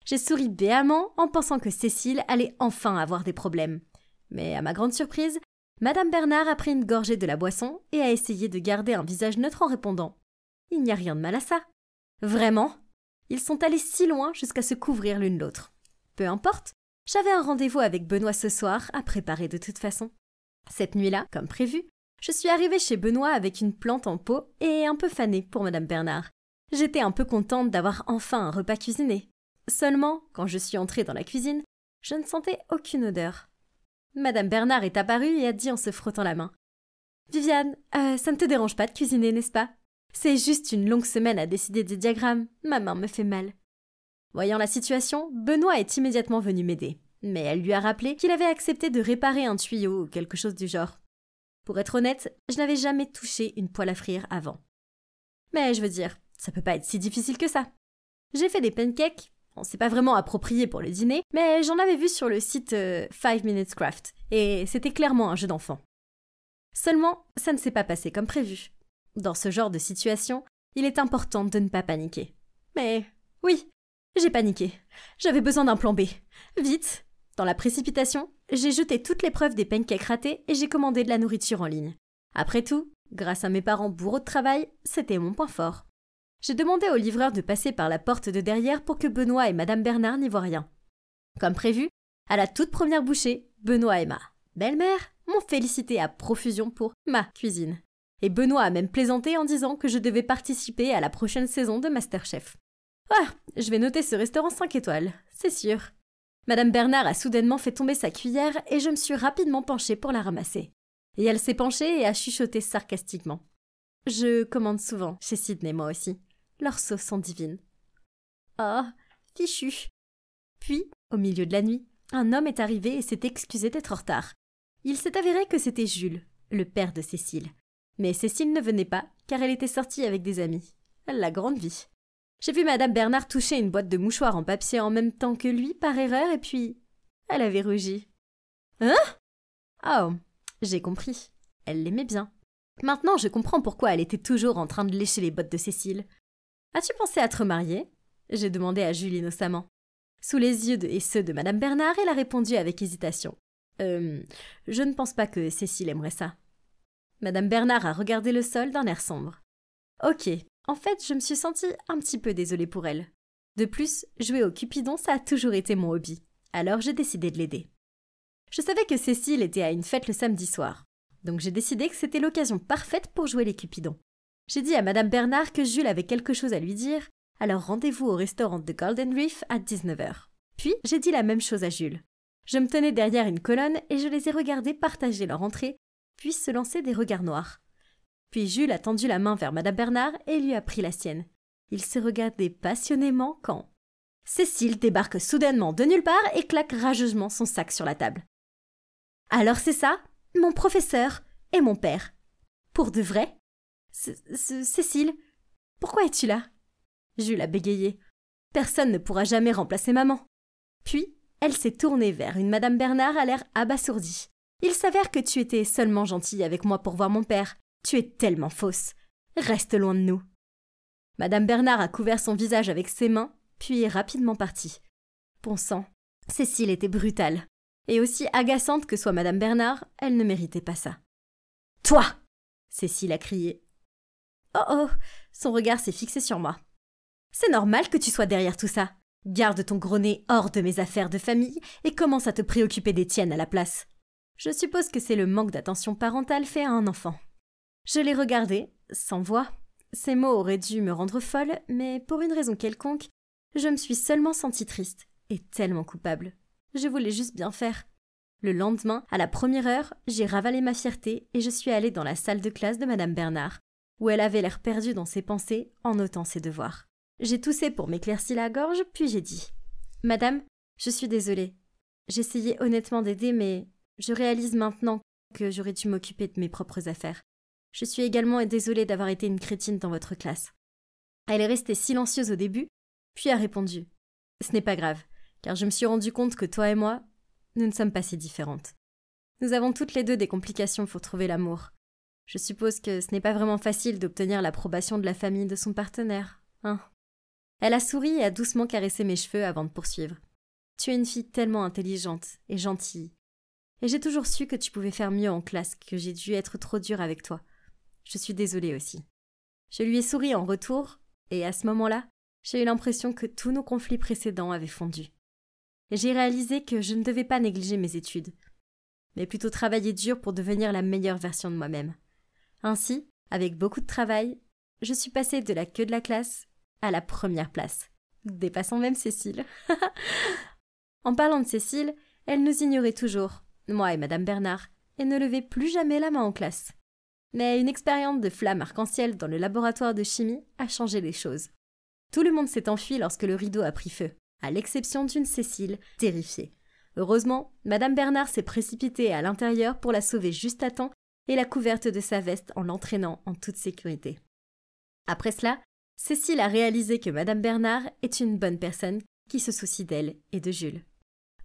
J'ai souri béamment en pensant que Cécile allait enfin avoir des problèmes. Mais à ma grande surprise, Madame Bernard a pris une gorgée de la boisson et a essayé de garder un visage neutre en répondant Il n'y a rien de mal à ça. Vraiment Ils sont allés si loin jusqu'à se couvrir l'une l'autre. Peu importe, j'avais un rendez-vous avec Benoît ce soir à préparer de toute façon. Cette nuit-là, comme prévu, je suis arrivée chez Benoît avec une plante en pot et un peu fanée pour Madame Bernard. J'étais un peu contente d'avoir enfin un repas cuisiné. Seulement, quand je suis entrée dans la cuisine, je ne sentais aucune odeur. Madame Bernard est apparue et a dit en se frottant la main Viviane, euh, ça ne te dérange pas de cuisiner, n'est-ce pas C'est juste une longue semaine à décider des diagrammes, ma main me fait mal. Voyant la situation, Benoît est immédiatement venu m'aider. Mais elle lui a rappelé qu'il avait accepté de réparer un tuyau ou quelque chose du genre. Pour être honnête, je n'avais jamais touché une poêle à frire avant. Mais je veux dire, ça peut pas être si difficile que ça. J'ai fait des pancakes, on s'est pas vraiment approprié pour le dîner, mais j'en avais vu sur le site euh, Five 5 Minutes Craft, et c'était clairement un jeu d'enfant. Seulement, ça ne s'est pas passé comme prévu. Dans ce genre de situation, il est important de ne pas paniquer. Mais oui, j'ai paniqué. J'avais besoin d'un plan B. Vite Dans la précipitation, j'ai jeté toutes les preuves des pancakes ratés et j'ai commandé de la nourriture en ligne. Après tout, grâce à mes parents bourreaux de travail, c'était mon point fort. J'ai demandé au livreur de passer par la porte de derrière pour que Benoît et Madame Bernard n'y voient rien. Comme prévu, à la toute première bouchée, Benoît et ma belle-mère m'ont félicité à profusion pour ma cuisine. Et Benoît a même plaisanté en disant que je devais participer à la prochaine saison de Masterchef. Ah Je vais noter ce restaurant 5 étoiles, c'est sûr. Madame Bernard a soudainement fait tomber sa cuillère et je me suis rapidement penchée pour la ramasser. Et elle s'est penchée et a chuchoté sarcastiquement. Je commande souvent, chez Sydney moi aussi. Leurs sauces sont divines. Ah, oh, fichu. Puis, au milieu de la nuit, un homme est arrivé et s'est excusé d'être en retard. Il s'est avéré que c'était Jules, le père de Cécile. Mais Cécile ne venait pas, car elle était sortie avec des amis. La grande vie. J'ai vu Madame Bernard toucher une boîte de mouchoirs en papier en même temps que lui, par erreur, et puis. Elle avait rougi. Hein Oh, j'ai compris. Elle l'aimait bien. Maintenant, je comprends pourquoi elle était toujours en train de lécher les bottes de Cécile. As-tu pensé à te remarier J'ai demandé à Julie innocemment. Sous les yeux de, et ceux de Madame Bernard, elle a répondu avec hésitation. Euh, je ne pense pas que Cécile aimerait ça. Madame Bernard a regardé le sol d'un air sombre. Ok, en fait, je me suis sentie un petit peu désolée pour elle. De plus, jouer au Cupidon, ça a toujours été mon hobby, alors j'ai décidé de l'aider. Je savais que Cécile était à une fête le samedi soir, donc j'ai décidé que c'était l'occasion parfaite pour jouer les Cupidons. J'ai dit à Madame Bernard que Jules avait quelque chose à lui dire, alors rendez-vous au restaurant de Golden Reef à 19h. Puis j'ai dit la même chose à Jules. Je me tenais derrière une colonne et je les ai regardés partager leur entrée, puis se lancer des regards noirs. Puis Jules a tendu la main vers Madame Bernard et lui a pris la sienne. Il se regardaient passionnément quand Cécile débarque soudainement de nulle part et claque rageusement son sac sur la table. Alors c'est ça Mon professeur et mon père. Pour de vrai Cécile, pourquoi es-tu là Jules a bégayé. Personne ne pourra jamais remplacer maman. Puis, elle s'est tournée vers une Madame Bernard à l'air abasourdie. Il s'avère que tu étais seulement gentille avec moi pour voir mon père. Tu es tellement fausse. Reste loin de nous. Madame Bernard a couvert son visage avec ses mains, puis est rapidement partie. Bon Cécile était brutale. Et aussi agaçante que soit Madame Bernard, elle ne méritait pas ça. Toi Cécile a crié. Oh oh Son regard s'est fixé sur moi. C'est normal que tu sois derrière tout ça. Garde ton gros nez hors de mes affaires de famille et commence à te préoccuper des tiennes à la place. Je suppose que c'est le manque d'attention parentale fait à un enfant. Je l'ai regardé, sans voix. Ces mots auraient dû me rendre folle, mais pour une raison quelconque, je me suis seulement sentie triste et tellement coupable. Je voulais juste bien faire. Le lendemain, à la première heure, j'ai ravalé ma fierté et je suis allée dans la salle de classe de Madame Bernard, où elle avait l'air perdue dans ses pensées en notant ses devoirs. J'ai toussé pour m'éclaircir la gorge, puis j'ai dit Madame, je suis désolée. J'essayais honnêtement d'aider, mais je réalise maintenant que j'aurais dû m'occuper de mes propres affaires. Je suis également désolée d'avoir été une crétine dans votre classe. Elle est restée silencieuse au début, puis a répondu Ce n'est pas grave, car je me suis rendu compte que toi et moi, nous ne sommes pas si différentes. Nous avons toutes les deux des complications pour trouver l'amour. Je suppose que ce n'est pas vraiment facile d'obtenir l'approbation de la famille de son partenaire, hein Elle a souri et a doucement caressé mes cheveux avant de poursuivre. Tu es une fille tellement intelligente et gentille. Et j'ai toujours su que tu pouvais faire mieux en classe, que j'ai dû être trop dure avec toi je suis désolée aussi. Je lui ai souri en retour, et à ce moment-là, j'ai eu l'impression que tous nos conflits précédents avaient fondu. J'ai réalisé que je ne devais pas négliger mes études, mais plutôt travailler dur pour devenir la meilleure version de moi-même. Ainsi, avec beaucoup de travail, je suis passée de la queue de la classe à la première place, dépassant même Cécile. en parlant de Cécile, elle nous ignorait toujours, moi et Madame Bernard, et ne levait plus jamais la main en classe. Mais une expérience de flamme arc-en-ciel dans le laboratoire de chimie a changé les choses. Tout le monde s'est enfui lorsque le rideau a pris feu, à l'exception d'une Cécile, terrifiée. Heureusement, Madame Bernard s'est précipitée à l'intérieur pour la sauver juste à temps et la couverte de sa veste en l'entraînant en toute sécurité. Après cela, Cécile a réalisé que Madame Bernard est une bonne personne qui se soucie d'elle et de Jules.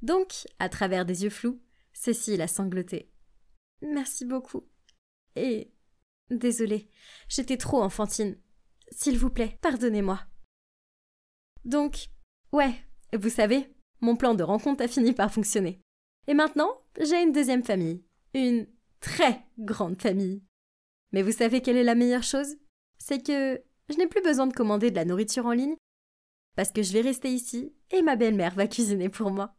Donc, à travers des yeux flous, Cécile a sangloté. Merci beaucoup. Et Désolée, j'étais trop enfantine. S'il vous plaît, pardonnez-moi. Donc, ouais, vous savez, mon plan de rencontre a fini par fonctionner. Et maintenant, j'ai une deuxième famille. Une très grande famille. Mais vous savez quelle est la meilleure chose C'est que je n'ai plus besoin de commander de la nourriture en ligne parce que je vais rester ici et ma belle-mère va cuisiner pour moi.